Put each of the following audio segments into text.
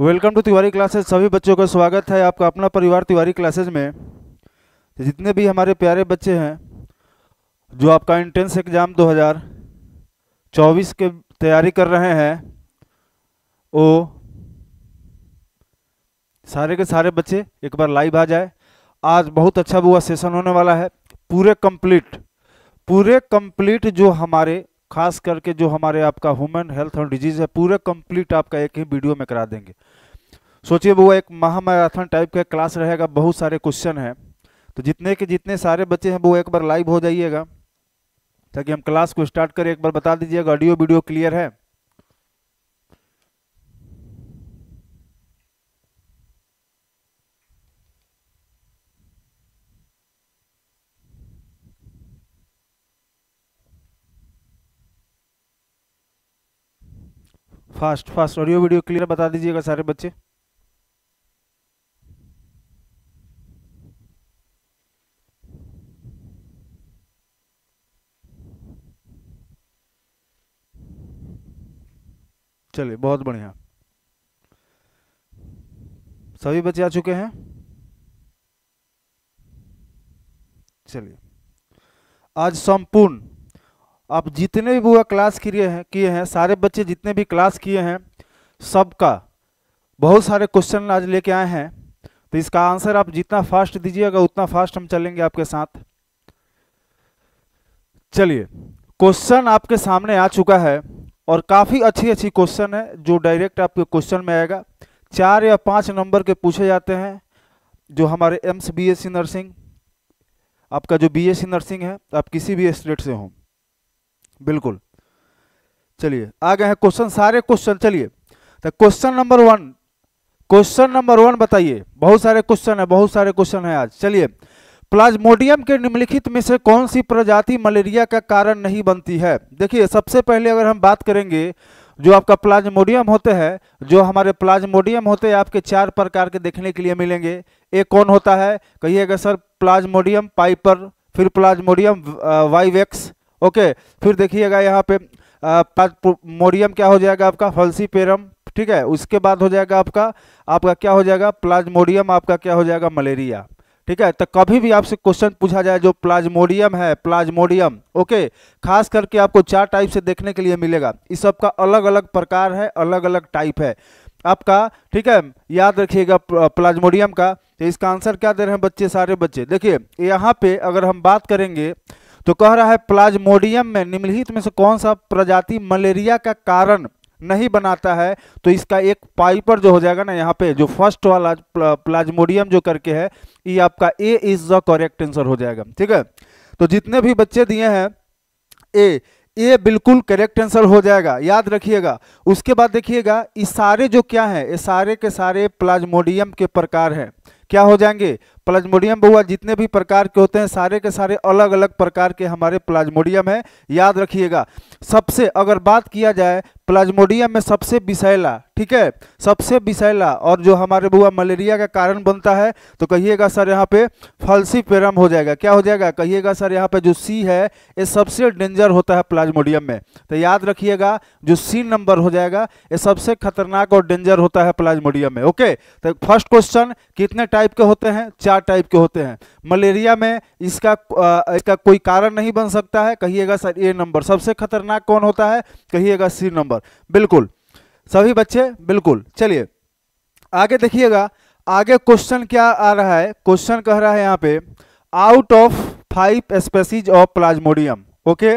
welcome to Tiwari classes सभी बच्चों का स्वागत है आपका अपना परिवार तिवारी क्लासेज में जितने भी हमारे प्यारे बच्चे हैं जो आपका एंट्रेंस एग्ज़ाम 2024 के तैयारी कर रहे हैं वो सारे के सारे बच्चे एक बार लाइव आ जाए आज बहुत अच्छा बुआ सेशन होने वाला है पूरे कंप्लीट पूरे कंप्लीट जो हमारे खास करके जो हमारे आपका ह्यूमन हेल्थ और डिजीज़ है पूरा कंप्लीट आपका एक ही वीडियो में करा देंगे सोचिए वो एक महामैराथन टाइप का क्लास रहेगा बहुत सारे क्वेश्चन हैं तो जितने के जितने सारे बच्चे हैं वो एक बार लाइव हो जाइएगा ताकि हम क्लास को स्टार्ट करें एक बार बता दीजिएगा ऑडियो वीडियो क्लियर है fast fast audio video clear बता दीजिएगा सारे बच्चे चलिए बहुत बढ़िया सभी बच्चे आ चुके हैं चलिए आज संपूर्ण आप जितने भी बुआ क्लास किए हैं किए हैं सारे बच्चे जितने भी क्लास किए हैं सबका बहुत सारे क्वेश्चन आज लेके आए हैं तो इसका आंसर आप जितना फास्ट दीजिएगा उतना फास्ट हम चलेंगे आपके साथ चलिए क्वेश्चन आपके सामने आ चुका है और काफ़ी अच्छी अच्छी क्वेश्चन है जो डायरेक्ट आपके क्वेश्चन में आएगा चार या पाँच नंबर के पूछे जाते हैं जो हमारे एम्स बी नर्सिंग आपका जो बी नर्सिंग है आप किसी भी स्टेट से हों बिल्कुल चलिए आ गए हैं क्वेश्चन सारे क्वेश्चन चलिए तो question number one question number one बताइए बहुत सारे क्वेश्चन है बहुत सारे क्वेश्चन है आज चलिए प्लाज्मोडियम के निम्नलिखित में से कौन सी प्रजाति मलेरिया का कारण नहीं बनती है देखिए सबसे पहले अगर हम बात करेंगे जो आपका प्लाज्मोडियम होते हैं जो हमारे प्लाज्मोडियम होते हैं आपके चार प्रकार के देखने के लिए मिलेंगे एक कौन होता है कहिएगा सर प्लाज्मोडियम पाइपर फिर प्लाज्मोडियम वाइवेक्स ओके फिर देखिएगा यहाँ पे मोरियम क्या हो जाएगा आपका फल्सीपेरम ठीक है उसके बाद हो जाएगा आपका आपका क्या हो जाएगा प्लाज्मोडियम आपका क्या हो जाएगा मलेरिया ठीक है तो कभी भी आपसे क्वेश्चन पूछा जाए जो प्लाज्मोडियम है प्लाज्मोडियम ओके खास करके आपको चार टाइप से देखने के लिए मिलेगा इस सब का अलग अलग प्रकार है अलग अलग टाइप है आपका ठीक है याद रखिएगा प्लाज्मोडियम का तो इसका आंसर क्या दे रहे हैं बच्चे सारे बच्चे देखिए यहाँ पे अगर हम बात करेंगे तो कह रहा है प्लाज्मोडियम में निम्नलिखित में से कौन सा प्रजाति मलेरिया का कारण नहीं बनाता है तो इसका एक पाइपर जो हो जाएगा ना यहाँ पे जो फर्स्ट वाला प्लाज्मोडियम जो करके है ये आपका A is the correct answer हो जाएगा ठीक है तो जितने भी बच्चे दिए हैं ए ए बिल्कुल करेक्ट आंसर हो जाएगा याद रखिएगा उसके बाद देखिएगा ये सारे जो क्या है ये सारे के सारे प्लाज्मोडियम के प्रकार हैं क्या हो जाएंगे प्लाज्मोडियम बउआ जितने भी प्रकार के होते हैं सारे के सारे अलग अलग प्रकार के हमारे प्लाज्मोडियम है याद रखिएगा सबसे अगर बात किया जाए प्लाज्मोडियम में सबसे विषैला ठीक है सबसे विषैला और जो हमारे बुआ मलेरिया का कारण बनता है तो कहिएगा सर यहाँ पे फलसी पेरम हो जाएगा क्या हो जाएगा कहिएगा सर यहाँ पे जो सी है ये सबसे डेंजर होता है प्लाज्मोडियम में तो याद रखिएगा जो सी नंबर हो जाएगा ये सबसे खतरनाक और डेंजर होता है प्लाज्मोडियम में ओके तो फर्स्ट क्वेश्चन कितने टाइप के होते हैं चार टाइप के होते हैं मलेरिया में इसका आ, इसका कोई कारण नहीं बन सकता है कहिएगा सर ए नंबर सबसे खतरनाक कौन होता है कहिएगा सी नंबर बिल्कुल सभी बच्चे बिल्कुल चलिए आगे देखिएगा आगे क्वेश्चन क्या आ रहा है क्वेश्चन कह रहा है यहाँ पे out of five species of Plasmodium okay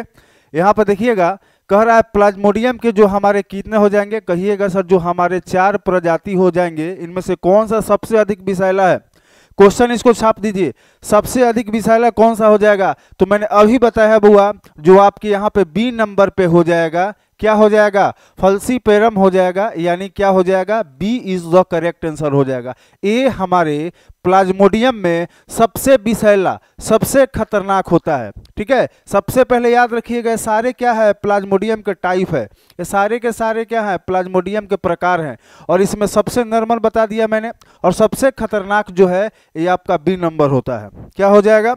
यहाँ पर देखिएगा कह रहा है प्लाज्मोडियम के जो हमारे कितने हो जाएंगे कहिएगा सर जो हमारे चार प्रजाति हो जाएंगे इनमें से कौन सा सबसे अधिक विषैला है क्वेश्चन इसको छाप दीजिए सबसे अधिक विषैला कौन सा हो जाएगा तो मैंने अभी बताया बुआ जो आपके यहाँ पे बी नंबर पे हो जाएगा क्या हो जाएगा फलसी पेरम हो जाएगा यानी क्या हो जाएगा B is the correct answer हो जाएगा ए हमारे प्लाज्मोडियम में सबसे विषैला सबसे खतरनाक होता है ठीक है सबसे पहले याद रखिएगा सारे क्या है प्लाज्मोडियम के टाइप है ये सारे के सारे क्या है प्लाज्मोडियम के प्रकार हैं और इसमें सबसे नॉर्मल बता दिया मैंने और सबसे खतरनाक जो है ये आपका बी नंबर होता है क्या हो जाएगा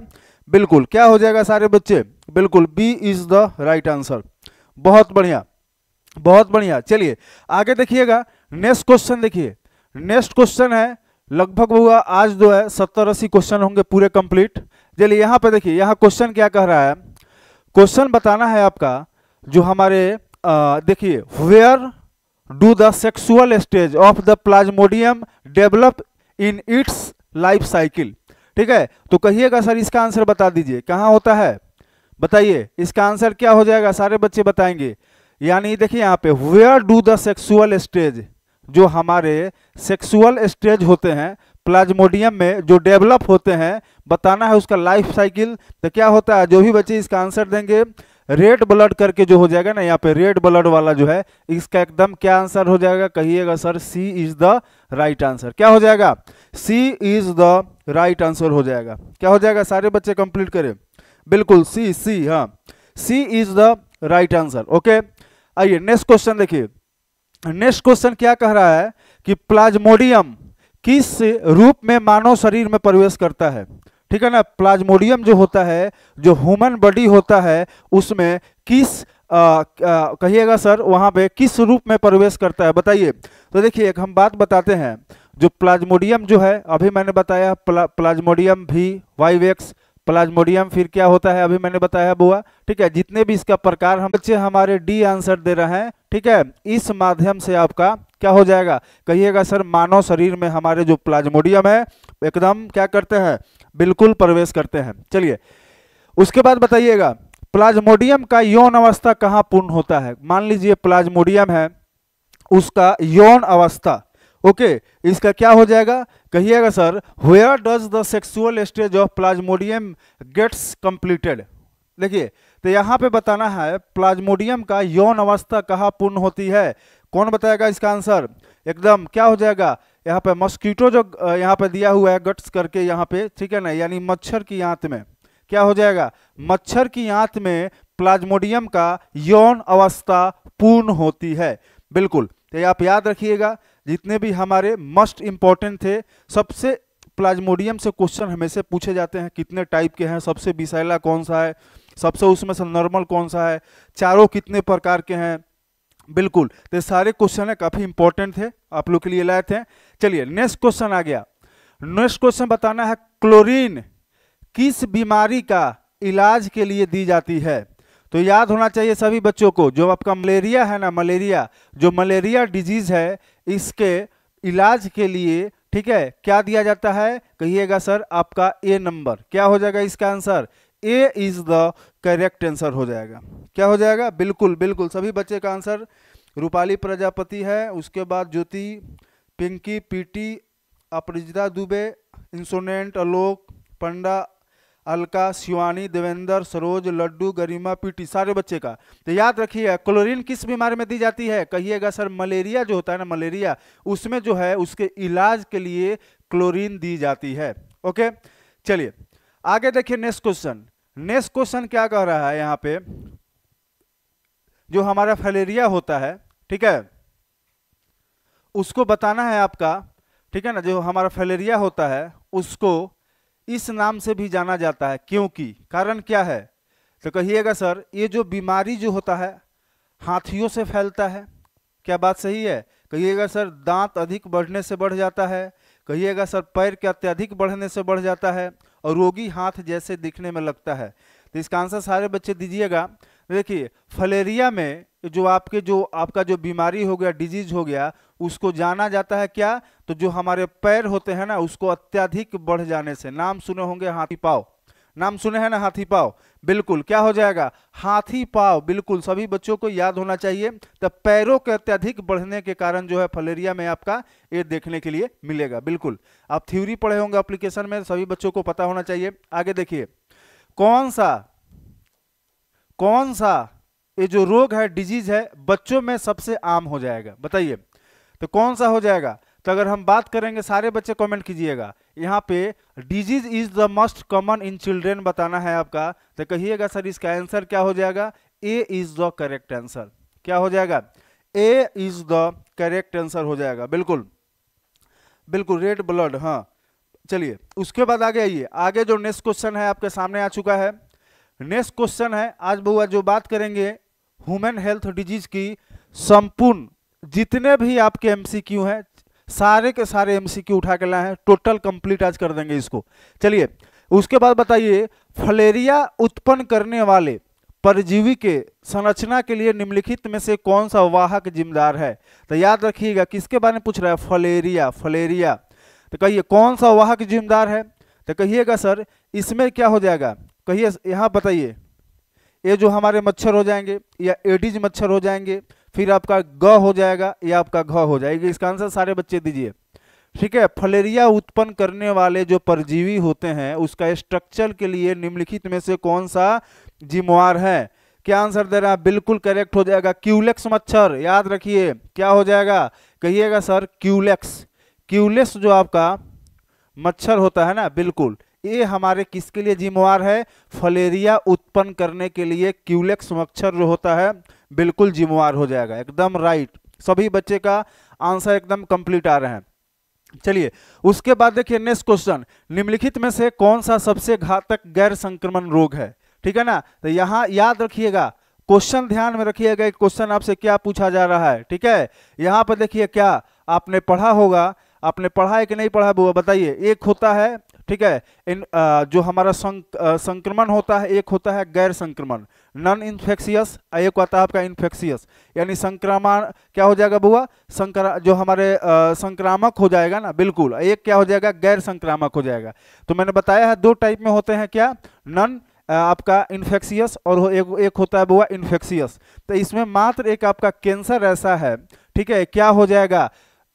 बिल्कुल क्या हो जाएगा सारे बच्चे बिल्कुल B is the right answer बहुत बढ़िया बहुत बढ़िया चलिए आगे देखिएगा नेक्स्ट क्वेश्चन देखिए नेक्स्ट क्वेश्चन है लगभग हुआ आज जो है सत्तर अस्सी क्वेश्चन होंगे पूरे कंप्लीट चलिए यहाँ पे देखिए यहाँ क्वेश्चन क्या कह रहा है क्वेश्चन बताना है आपका जो हमारे देखिए where do the sexual stage of the Plasmodium develop in its life cycle ठीक है तो कहिएगा सर इसका आंसर बता दीजिए कहाँ होता है बताइए इसका आंसर क्या हो जाएगा सारे बच्चे बताएंगे यानी देखिए यहाँ पे where do the sexual stage जो हमारे सेक्सुअल स्टेज होते हैं प्लाज्मोडियम में जो डेवलप होते हैं बताना है उसका लाइफ साइकिल तो क्या होता है जो भी बच्चे इसका आंसर देंगे रेड ब्लड करके जो हो जाएगा ना यहाँ पे रेड ब्लड वाला जो है इसका एकदम क्या आंसर हो जाएगा कहिएगा sir C is the right answer क्या हो जाएगा C is the right answer हो जाएगा क्या हो जाएगा सारे बच्चे कंप्लीट करें बिल्कुल सी सी हाँ C is the right answer okay आइए नेक्स्ट क्वेश्चन देखिए नेक्स्ट क्वेश्चन क्या कह रहा है कि प्लाज्मोडियम किस रूप में मानव शरीर में प्रवेश करता है ठीक है ना प्लाज्मोडियम जो होता है जो ह्यूमन बॉडी होता है उसमें किस कहिएगा सर वहाँ पे किस रूप में प्रवेश करता है बताइए तो देखिए एक हम बात बताते हैं जो प्लाज्मोडियम जो है अभी मैंने बताया प्ला, प्लाज्मोडियम भी वाइवेक्स प्लाज्मोडियम फिर क्या होता है अभी मैंने बताया बुआ ठीक है जितने भी इसका प्रकार हम बच्चे हमारे डी आंसर दे रहे हैं ठीक है इस माध्यम से आपका क्या हो जाएगा कहिएगा सर मानव शरीर में हमारे जो प्लाज्मोडियम है एकदम क्या करते हैं बिल्कुल प्रवेश करते हैं चलिए उसके बाद बताइएगा प्लाज्मोडियम का यौन अवस्था कहाँ पूर्ण होता है मान लीजिए प्लाज्मोडियम है उसका यौन अवस्था ओके इसका क्या हो जाएगा कहिएगा sir where does the sexual stage of plasmodium gets completed देखिए तो यहाँ पे बताना है प्लाज्मोडियम का यौन अवस्था कहाँ पूर्ण होती है कौन बताएगा इसका आंसर एकदम क्या हो जाएगा यहाँ पे मस्कीटो जो यहाँ पे दिया हुआ है गट्स करके यहाँ पे ठीक है ना यानी मच्छर की आंत में क्या हो जाएगा मच्छर की आंत में प्लाज्मोडियम का यौन अवस्था पूर्ण होती है बिल्कुल तो आप याद रखिएगा जितने भी हमारे मस्ट इम्पॉर्टेंट थे सबसे प्लाज्मोडियम से क्वेश्चन हमेशा पूछे जाते हैं कितने टाइप के हैं सबसे विषैला कौन सा है सबसे उसमें से नॉर्मल कौन सा है चारों कितने प्रकार के हैं बिल्कुल तो सारे क्वेश्चन है काफ़ी इंपॉर्टेंट थे आप लोग के लिए लाए थे चलिए नेक्स्ट क्वेश्चन आ गया नेक्स्ट क्वेश्चन बताना है क्लोरीन किस बीमारी का इलाज के लिए दी जाती है तो याद होना चाहिए सभी बच्चों को जो आपका मलेरिया है ना मलेरिया जो मलेरिया डिजीज़ है इसके इलाज के लिए ठीक है क्या दिया जाता है कहिएगा सर आपका ए नंबर क्या हो जाएगा इसका answer A is the correct answer हो जाएगा क्या हो जाएगा बिल्कुल बिल्कुल सभी बच्चे का आंसर रूपाली प्रजापति है उसके बाद ज्योति पिंकी पीटी अपरिजिता दुबे इंसोनेंट आलोक पंडा अलका शिवानी देवेंद्र सरोज लड्डू गरिमा पीटी सारे बच्चे का तो याद रखिएगा क्लोरीन किस बीमारी में दी जाती है कहिएगा सर मलेरिया जो होता है ना मलेरिया उसमें जो है उसके इलाज के लिए क्लोरीन दी जाती है ओके चलिए आगे देखिए नेक्स्ट क्वेश्चन नेक्स्ट क्वेश्चन क्या कह रहा है यहाँ पे जो हमारा फलेरिया होता है ठीक है उसको बताना है आपका ठीक है ना जो हमारा फलेरिया होता है उसको इस नाम से भी जाना जाता है क्योंकि कारण क्या है तो कहिएगा सर ये जो बीमारी जो होता है हाथियों से फैलता है क्या बात सही है कहिएगा सर दांत अधिक बढ़ने से बढ़ जाता है कहिएगा सर पैर के अत्यधिक बढ़ने से बढ़ जाता है और रोगी हाथ जैसे दिखने में लगता है तो इसका आंसर सारे बच्चे दीजिएगा देखिए फलेरिया में जो आपके जो आपका जो बीमारी हो गया डिजीज हो गया उसको जाना जाता है क्या तो जो हमारे पैर होते हैं ना उसको अत्याधिक बढ़ जाने से नाम सुने होंगे हाथी पाव नाम सुने हैं ना हाथी पाव बिल्कुल क्या हो जाएगा हाथी पाव बिल्कुल सभी बच्चों को याद होना चाहिए तो पैरों के अत्यधिक बढ़ने के कारण जो है फलेरिया में आपका ये देखने के लिए मिलेगा बिल्कुल आप थ्योरी पढ़े होंगे अप्लीकेशन में सभी बच्चों को पता होना चाहिए आगे देखिए कौन सा कौन सा ये जो रोग है डिजीज है बच्चों में सबसे आम हो जाएगा बताइए तो कौन सा हो जाएगा तो अगर हम बात करेंगे सारे बच्चे कमेंट कीजिएगा यहाँ पे disease is the most common in children बताना है आपका तो कहिएगा सर इसका आंसर क्या हो जाएगा A is the correct answer क्या हो जाएगा A is the correct answer हो जाएगा बिल्कुल बिल्कुल रेड ब्लड हाँ चलिए उसके बाद आगे आइए आगे जो नेक्स्ट क्वेश्चन है आपके सामने आ चुका है नेक्स्ट क्वेश्चन है आज बउआ जो बात करेंगे ह्यूमन हेल्थ डिजीज की संपूर्ण जितने भी आपके एमसीक्यू हैं सारे के सारे एमसीक्यू उठा के लाए हैं टोटल कंप्लीट आज कर देंगे इसको चलिए उसके बाद बताइए फलेरिया उत्पन्न करने वाले परजीवी के संरचना के लिए निम्नलिखित में से कौन सा वाहक जिम्मेदार है तो याद रखिएगा किसके बारे में पूछ रहा है फलेरिया फलेरिया तो कहिए कौन सा वाहक जिम्मेदार है तो कहिएगा सर इसमें क्या हो जाएगा कहिए यहाँ बताइए ये जो हमारे मच्छर हो जाएंगे या एडीज मच्छर हो जाएंगे फिर आपका ग हो जाएगा या आपका घ हो जाएगी इसका आंसर सारे बच्चे दीजिए ठीक है फलेरिया उत्पन्न करने वाले जो परजीवी होते हैं उसका स्ट्रक्चर के लिए निम्नलिखित में से कौन सा जिम्वार है क्या आंसर दे रहा है बिल्कुल करेक्ट हो जाएगा क्यूलेक्स मच्छर याद रखिए क्या हो जाएगा कहिएगा सर क्यूलेक्स क्यूलेक्स जो आपका मच्छर होता है ना बिल्कुल ये हमारे किसके लिए जिम्मेवार है फलेरिया उत्पन्न करने के लिए क्यूलेक्स मच्छर जो होता है बिल्कुल जिम्मेवार हो जाएगा एकदम राइट सभी बच्चे का आंसर एकदम कंप्लीट आ रहे हैं चलिए उसके बाद देखिए नेक्स्ट क्वेश्चन निम्नलिखित में से कौन सा सबसे घातक गैर संक्रमण रोग है ठीक है ना तो यहाँ याद रखिएगा क्वेश्चन ध्यान में रखिएगा क्वेश्चन आपसे क्या पूछा जा रहा है ठीक है यहाँ पर देखिए क्या आपने पढ़ा होगा आपने पढ़ा है कि नहीं पढ़ा बुआ बताइए एक होता है ठीक है इन आ, जो हमारा संक, आ, संक्रमण होता है एक होता है गैर संक्रमण नॉन इन्फेक्शियस एक होता है आपका इन्फेक्शियस यानी संक्रमण क्या हो जाएगा बुआ संक्र जो हमारे आ, संक्रामक हो जाएगा ना बिल्कुल एक क्या हो जाएगा गैर संक्रामक हो जाएगा तो मैंने बताया है दो टाइप में होते हैं क्या नॉन आपका इन्फेक्शियस और एक, एक होता है बुआ इन्फेक्शियस तो इसमें मात्र एक आपका कैंसर ऐसा है ठीक है क्या हो जाएगा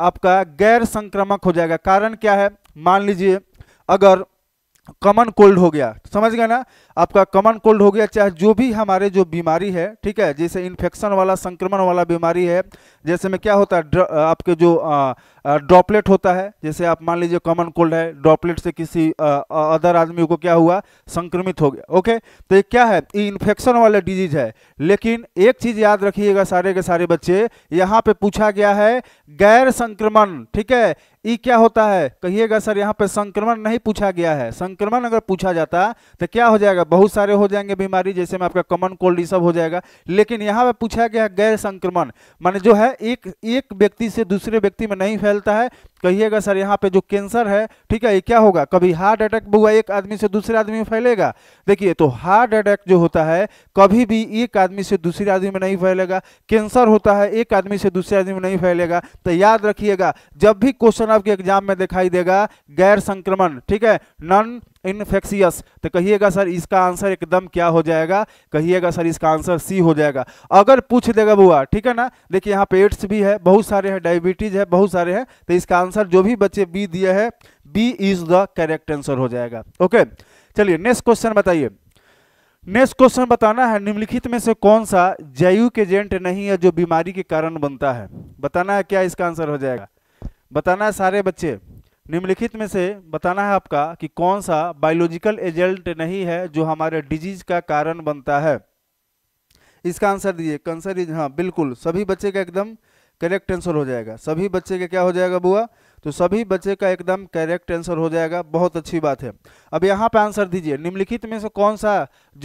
आपका गैर संक्रामक हो जाएगा कारण क्या है मान लीजिए अगर कॉमन कोल्ड हो गया समझ गए ना आपका कॉमन कोल्ड हो गया चाहे जो भी हमारे जो बीमारी है ठीक है जैसे इन्फेक्शन वाला संक्रमण वाला बीमारी है जैसे में क्या होता है आपके जो ड्रॉपलेट होता है जैसे आप मान लीजिए कॉमन कोल्ड है ड्रॉपलेट से किसी अदर आदमी को क्या हुआ संक्रमित हो गया ओके तो ये क्या है ये इन्फेक्शन वाला डिजीज है लेकिन एक चीज़ याद रखिएगा सारे के सारे बच्चे यहाँ पे पूछा गया है गैर संक्रमण ठीक है ये क्या होता है कहिएगा सर यहाँ पे संक्रमण नहीं पूछा गया है संक्रमण अगर पूछा जाता तो क्या हो जाएगा जाएगा बहुत सारे हो जाएंगे बीमारी जैसे में आपका कॉमन कोल्ड ये सब हो जाएगा लेकिन यहाँ पर पूछा गया है गैर संक्रमण माने जो है एक एक व्यक्ति से दूसरे व्यक्ति में नहीं फैलता है कहिएगा सर यहाँ पे जो कैंसर है ठीक है ये क्या होगा कभी हार्ट अटैक हुआ एक आदमी से दूसरे आदमी में फैलेगा देखिए तो हार्ट अटैक जो होता है कभी भी एक आदमी से दूसरे आदमी में नहीं फैलेगा कैंसर होता है एक आदमी से दूसरे आदमी में नहीं फैलेगा तो याद रखिएगा जब भी क्वेश्चन आपके एग्जाम में दिखाई देगा गैर संक्रमण ठीक है नॉन इन्फेक्शियस तो कहिएगा सर इसका आंसर एकदम क्या हो जाएगा कहिएगा सर इसका आंसर सी हो जाएगा अगर पूछ देगा बुआ ठीक है ना देखिए यहाँ पे एड्स भी है बहुत सारे हैं डायबिटीज है बहुत सारे हैं तो इसका आंसर आंसर जो भी बच्चे बी दिया है B is the correct answer हो जाएगा ओके चलिए नेक्स्ट क्वेश्चन बताइए नेक्स्ट क्वेश्चन बताना है निम्नलिखित में से कौन सा के जेंट नहीं है जो बीमारी के कारण बनता है बताना है क्या इसका आंसर हो जाएगा बताना है सारे बच्चे निम्नलिखित में से बताना है आपका कि कौन सा बायोलॉजिकल एजेंट नहीं है जो हमारे डिजीज का कारण बनता है इसका आंसर दीजिए कंसर इज हाँ बिल्कुल सभी बच्चे का एकदम करेक्ट आंसर हो जाएगा सभी बच्चे का क्या हो जाएगा बुआ तो सभी बच्चे का एकदम करेक्ट आंसर हो जाएगा बहुत अच्छी बात है अब यहाँ पे आंसर दीजिए निम्नलिखित में से कौन सा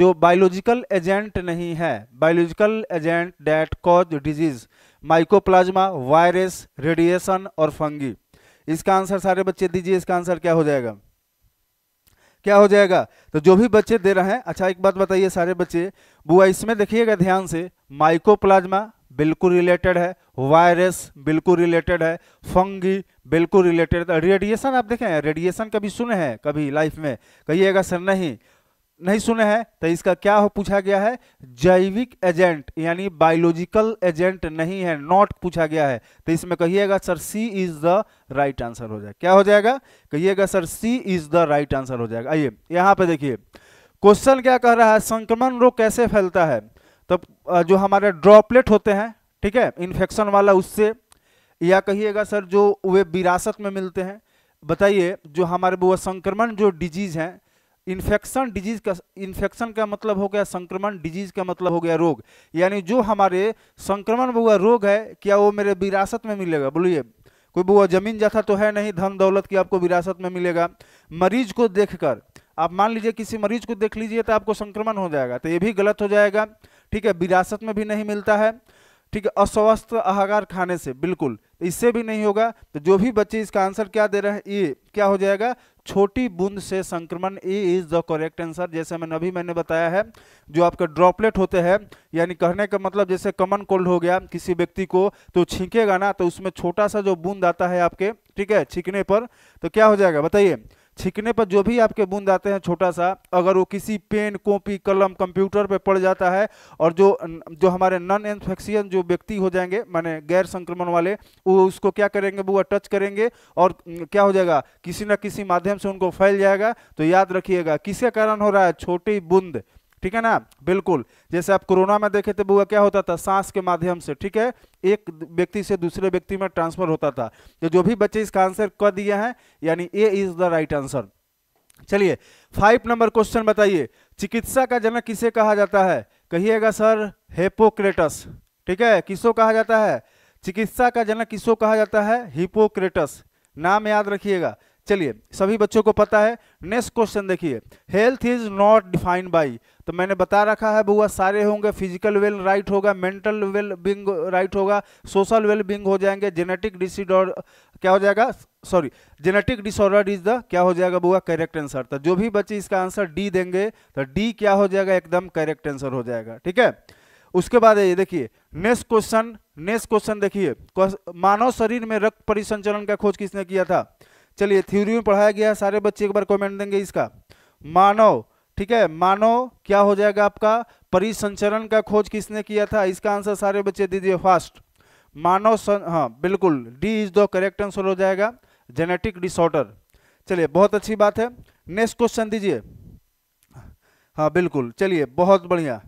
जो बायोलॉजिकल एजेंट नहीं है biological agent that cause disease mycoplasma virus radiation और फंगी इसका आंसर सारे बच्चे दीजिए इसका आंसर क्या हो जाएगा क्या हो जाएगा तो जो भी बच्चे दे रहे हैं अच्छा एक बात बताइए सारे बच्चे बुआ इसमें देखिएगा ध्यान से माइकोप्लाज्मा बिल्कुल रिलेटेड है वायरस बिल्कुल रिलेटेड है फंगी बिल्कुल रिलेटेड रेडिएशन आप देखें रेडिएशन कभी सुने हैं कभी लाइफ में कहिएगा सर नहीं नहीं सुने हैं तो इसका क्या हो पूछा गया है जैविक एजेंट यानी बायोलॉजिकल एजेंट नहीं है नॉट पूछा गया है तो इसमें कहिएगा sir C is the right answer हो जाएगा क्या हो जाएगा कहिएगा sir C is the right answer हो जाएगा आइए यहाँ पे देखिए क्वेश्चन क्या कह रहा है संक्रमण रोग कैसे फैलता है तो जो हमारे ड्रॉपलेट होते हैं ठीक है इन्फेक्शन वाला उससे या कहिएगा सर जो वे विरासत में मिलते हैं बताइए जो हमारे वो संक्रमण जो डिजीज़ हैं इन्फेक्शन डिजीज का इन्फेक्शन का मतलब हो गया संक्रमण डिजीज का मतलब हो गया रोग यानी जो हमारे संक्रमण हुआ रोग है क्या वो मेरे विरासत में मिलेगा बोलिए कोई बुआ जमीन जाता तो है नहीं धन दौलत की आपको विरासत में मिलेगा मरीज को देखकर आप मान लीजिए किसी मरीज को देख लीजिए तो आपको संक्रमण हो जाएगा तो ये भी गलत हो जाएगा ठीक है विरासत में भी नहीं मिलता है ठीक है अस्वस्थ आहार खाने से बिल्कुल तो इससे भी नहीं होगा तो जो भी बच्चे इसका आंसर क्या दे रहे हैं ये क्या हो जाएगा छोटी बूंद से संक्रमण A is the correct answer जैसे मैंने अभी मैंने बताया है जो आपके ड्रॉपलेट होते हैं यानी कहने का मतलब जैसे कमन कोल्ड हो गया किसी व्यक्ति को तो छींकेगा ना तो उसमें छोटा सा जो बूंद आता है आपके ठीक है छींकने पर तो क्या हो जाएगा बताइए छिकने पर जो भी आपके बूंद आते हैं छोटा सा अगर वो किसी पेन कॉपी कलम कंप्यूटर पे पड़ जाता है और जो जो हमारे नॉन इन्फेक्शियन जो व्यक्ति हो जाएंगे माने गैर संक्रमण वाले वो उसको क्या करेंगे बुआ टच करेंगे और क्या हो जाएगा किसी न किसी माध्यम से उनको फैल जाएगा तो याद रखिएगा किसके कारण हो रहा है छोटी बूंद ठीक है ना बिल्कुल जैसे आप कोरोना में देखे थे बुआ क्या होता था सांस के माध्यम से ठीक है एक व्यक्ति से दूसरे व्यक्ति में ट्रांसफर होता था तो जो भी बच्चे इसका आंसर कर दिए हैं यानी A is the right answer चलिए फाइव नंबर क्वेश्चन बताइए चिकित्सा का जनक किसे कहा जाता है कहिएगा सर हेपोक्रेटस ठीक है किसो कहा जाता है चिकित्सा का जनक किसो कहा जाता है हिपोक्रेटस नाम याद रखिएगा चलिए सभी बच्चों को पता है नेक्स्ट क्वेश्चन देखिए health is not defined by तो मैंने बता रखा है बुआ सारे होंगे फिजिकल वेल राइट होगा मेंटल वेल बिंग राइट होगा सोशल वेल बिंग हो जाएंगे जेनेटिक डिसऑर्डर क्या हो जाएगा sorry genetic disorder is the क्या हो जाएगा बुआ करेक्ट आंसर तो जो भी बच्चे इसका आंसर डी देंगे तो डी क्या हो जाएगा एकदम करेक्ट आंसर हो जाएगा ठीक है उसके बाद ये देखिए नेक्स्ट क्वेश्चन नेक्स्ट क्वेश्चन देखिए मानव शरीर में रक्त परिसंचरण का खोज किसने किया था चलिए थ्योरी में पढ़ाया गया सारे बच्चे एक बार कमेंट देंगे इसका मानव ठीक है मानव क्या हो जाएगा आपका परिसंचरण का खोज किसने किया था इसका आंसर सारे बच्चे दीजिए फास्ट मानव सं... हाँ बिल्कुल D is the correct answer हो जाएगा जेनेटिक डिसऑर्डर चलिए बहुत अच्छी बात है नेक्स्ट क्वेश्चन दीजिए हाँ बिल्कुल चलिए बहुत बढ़िया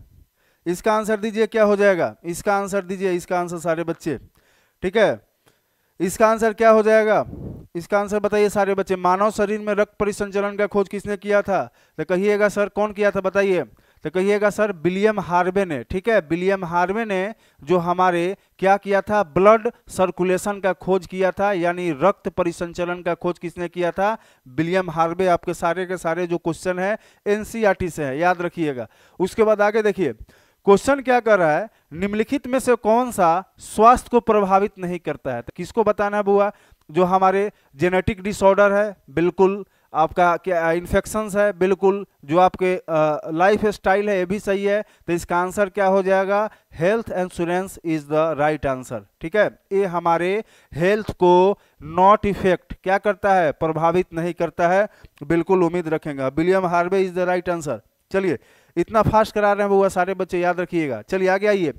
इसका आंसर दीजिए क्या हो जाएगा इसका आंसर दीजिए इसका आंसर सारे बच्चे ठीक है इसका आंसर क्या हो जाएगा इसका आंसर बताइए सारे बच्चे मानव शरीर में रक्त परिसंचलन का खोज किसने किया था तो कहिएगा सर कौन किया था बताइए तो कहिएगा सर विलियम हार्वे ने ठीक है विलियम हार्वे ने जो हमारे क्या किया था ब्लड सर्कुलेशन का खोज किया था यानी रक्त परिसंचलन का खोज किसने किया था विलियम हार्वे आपके सारे के सारे जो क्वेश्चन है एनसीईआरटी से है याद रखिएगा उसके बाद आगे देखिए क्वेश्चन क्या कर रहा है निम्नलिखित में से कौन सा स्वास्थ्य को प्रभावित नहीं करता है तो किसको बताना है बुआ जो हमारे जेनेटिक डिसऑर्डर है बिल्कुल आपका क्या इन्फेक्शंस है बिल्कुल जो आपके लाइफ स्टाइल है ये भी सही है तो इसका आंसर क्या हो जाएगा health insurance is the right answer ठीक है ये हमारे हेल्थ को नॉट इफेक्ट क्या करता है प्रभावित नहीं करता है बिल्कुल उम्मीद रखेंगे William Harvey is the right answer चलिए इतना फास्ट करा रहे हैं वो सारे बच्चे याद रखिएगा चलिए आगे आइए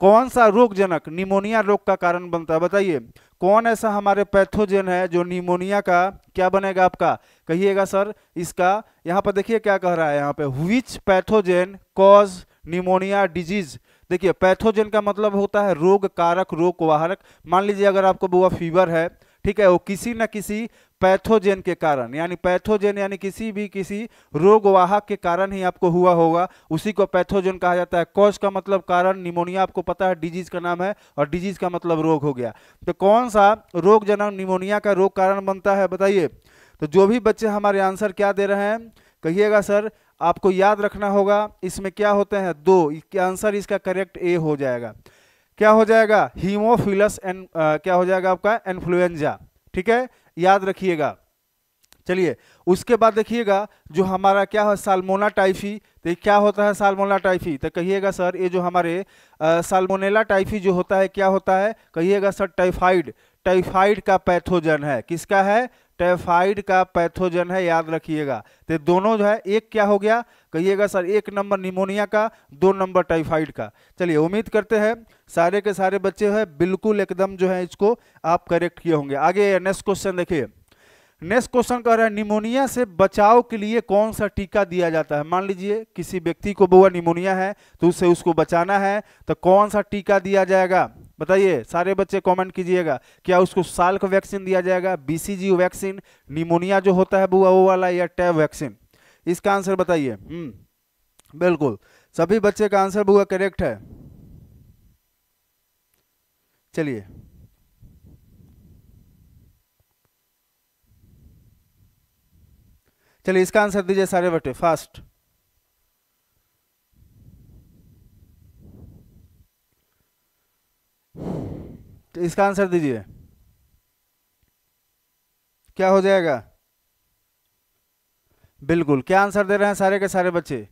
कौन सा रोगजनक निमोनिया रोग का कारण बनता है बताइए कौन ऐसा हमारे पैथोजेन है जो निमोनिया का क्या बनेगा आपका कहिएगा सर इसका यहाँ पर देखिए क्या कह रहा है यहाँ पे which pathogen cause pneumonia disease देखिए पैथोजेन का मतलब होता है रोग कारक रोग वाहरक मान लीजिए अगर आपको बुआ फीवर है ठीक है वो किसी न किसी पैथोजेन के कारण यानी पैथोजेन यानी किसी भी किसी रोगवाहक के कारण ही आपको हुआ होगा उसी को पैथोजेन कहा जाता है कॉज का मतलब कारण निमोनिया आपको पता है डिजीज का नाम है और डिजीज का मतलब रोग हो गया तो कौन सा रोग जनक निमोनिया का रोग कारण बनता है बताइए तो जो भी बच्चे हमारे आंसर क्या दे रहे हैं कहिएगा सर आपको याद रखना होगा इसमें क्या होते हैं दो आंसर इसका करेक्ट ए हो जाएगा क्या हो जाएगा हीमोफिलस एंड क्या हो जाएगा आपका इन्फ्लुएंजा ठीक है याद रखिएगा चलिए उसके बाद देखिएगा जो हमारा क्या है सालमोना टाइफी तो क्या होता है सालमोना टाइफी तो कहिएगा सर ये जो हमारे साल्मोनेला सालमोनेला टाइफी जो होता है क्या होता है कहिएगा सर टाइफाइड टाइफाइड का पैथोजन है किसका है टाइफाइड का पैथोजन है याद रखिएगा तो दोनों जो है एक क्या हो गया कहिएगा सर एक नंबर निमोनिया का दो नंबर टाइफाइड का चलिए उम्मीद करते हैं सारे के सारे बच्चे हैं बिल्कुल एकदम जो है इसको आप करेक्ट किए होंगे आगे नेक्स्ट क्वेश्चन देखिए नेक्स्ट क्वेश्चन कह रहा है निमोनिया से बचाव के लिए कौन सा टीका दिया जाता है मान लीजिए किसी व्यक्ति को बुआ निमोनिया है तो उसे उसको बचाना है तो कौन सा टीका दिया जाएगा बताइए सारे बच्चे कमेंट कीजिएगा क्या उसको साल का वैक्सीन दिया जाएगा बीसीजी वैक्सीन निमोनिया जो होता है बुआ वो वाला या टैब वैक्सीन इसका आंसर बताइए हम्म, बिल्कुल सभी बच्चे का आंसर बुआ करेक्ट है चलिए चलिए इसका आंसर दीजिए सारे बटे फास्ट तो इसका आंसर दीजिए क्या हो जाएगा बिल्कुल क्या आंसर दे रहे हैं सारे के सारे बच्चे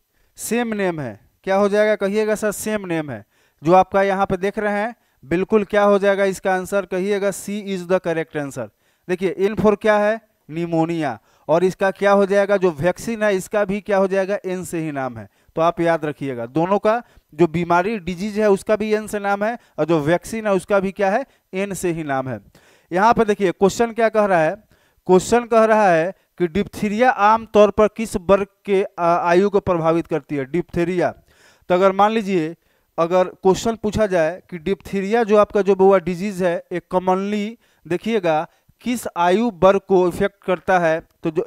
सेम नेम है क्या हो जाएगा कहिएगा सर सेम नेम है जो आपका यहां पे देख रहे हैं बिल्कुल क्या हो जाएगा इसका आंसर कहिएगा C is the correct answer देखिए इन फोर क्या है निमोनिया और इसका क्या हो जाएगा जो वैक्सीन है इसका भी क्या हो जाएगा एन से ही नाम है तो आप याद रखिएगा दोनों का जो बीमारी डिजीज है उसका भी एन से नाम है और जो वैक्सीन है उसका भी क्या है एन से ही नाम है यहाँ पर देखिए क्वेश्चन क्या कह रहा है क्वेश्चन कह रहा है कि डिप्थीरिया आमतौर पर किस वर्ग के आयु को प्रभावित करती है डिप्थीरिया तो अगर मान लीजिए अगर क्वेश्चन पूछा जाए कि डिप्थीरिया जो आपका जो हुआ डिजीज है एक कॉमनली देखिएगा किस आयु वर्ग को इफेक्ट करता है तो जो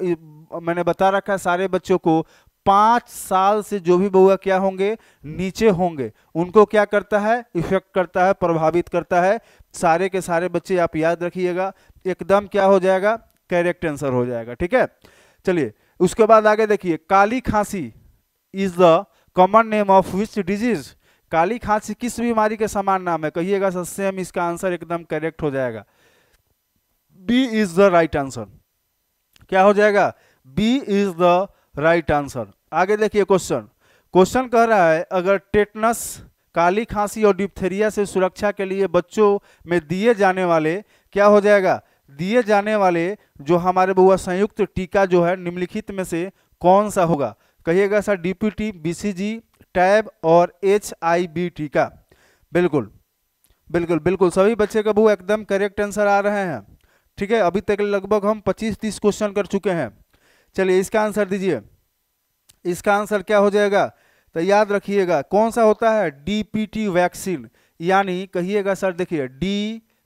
मैंने बता रखा है सारे बच्चों को पांच साल से जो भी बउआ क्या होंगे नीचे होंगे उनको क्या करता है इफेक्ट करता है प्रभावित करता है सारे के सारे बच्चे आप याद रखिएगा एकदम क्या हो जाएगा करेक्ट आंसर हो जाएगा ठीक है चलिए उसके बाद आगे देखिए काली खांसी is the common name of which disease काली खांसी किस बीमारी के समान नाम है कहिएगा सर सेम इसका आंसर एकदम करेक्ट हो जाएगा B is the right answer क्या हो जाएगा B is the right answer आगे देखिए क्वेश्चन क्वेश्चन कह रहा है अगर टेटनस काली खांसी और डिप्थेरिया से सुरक्षा के लिए बच्चों में दिए जाने वाले क्या हो जाएगा दिए जाने वाले जो हमारे बुआ संयुक्त टीका जो है निम्नलिखित में से कौन सा होगा कहिएगा सर डीपीटी बीसीजी टैब और एच आई बी टीका बिल्कुल बिल्कुल बिल्कुल सभी बच्चे का बुआ एकदम करेक्ट आंसर आ रहे हैं ठीक है अभी तक लगभग हम 25-30 क्वेश्चन कर चुके हैं चलिए इसका आंसर दीजिए इसका आंसर क्या हो जाएगा तो याद रखिएगा कौन सा होता है डी वैक्सीन यानी कहिएगा सर देखिए डी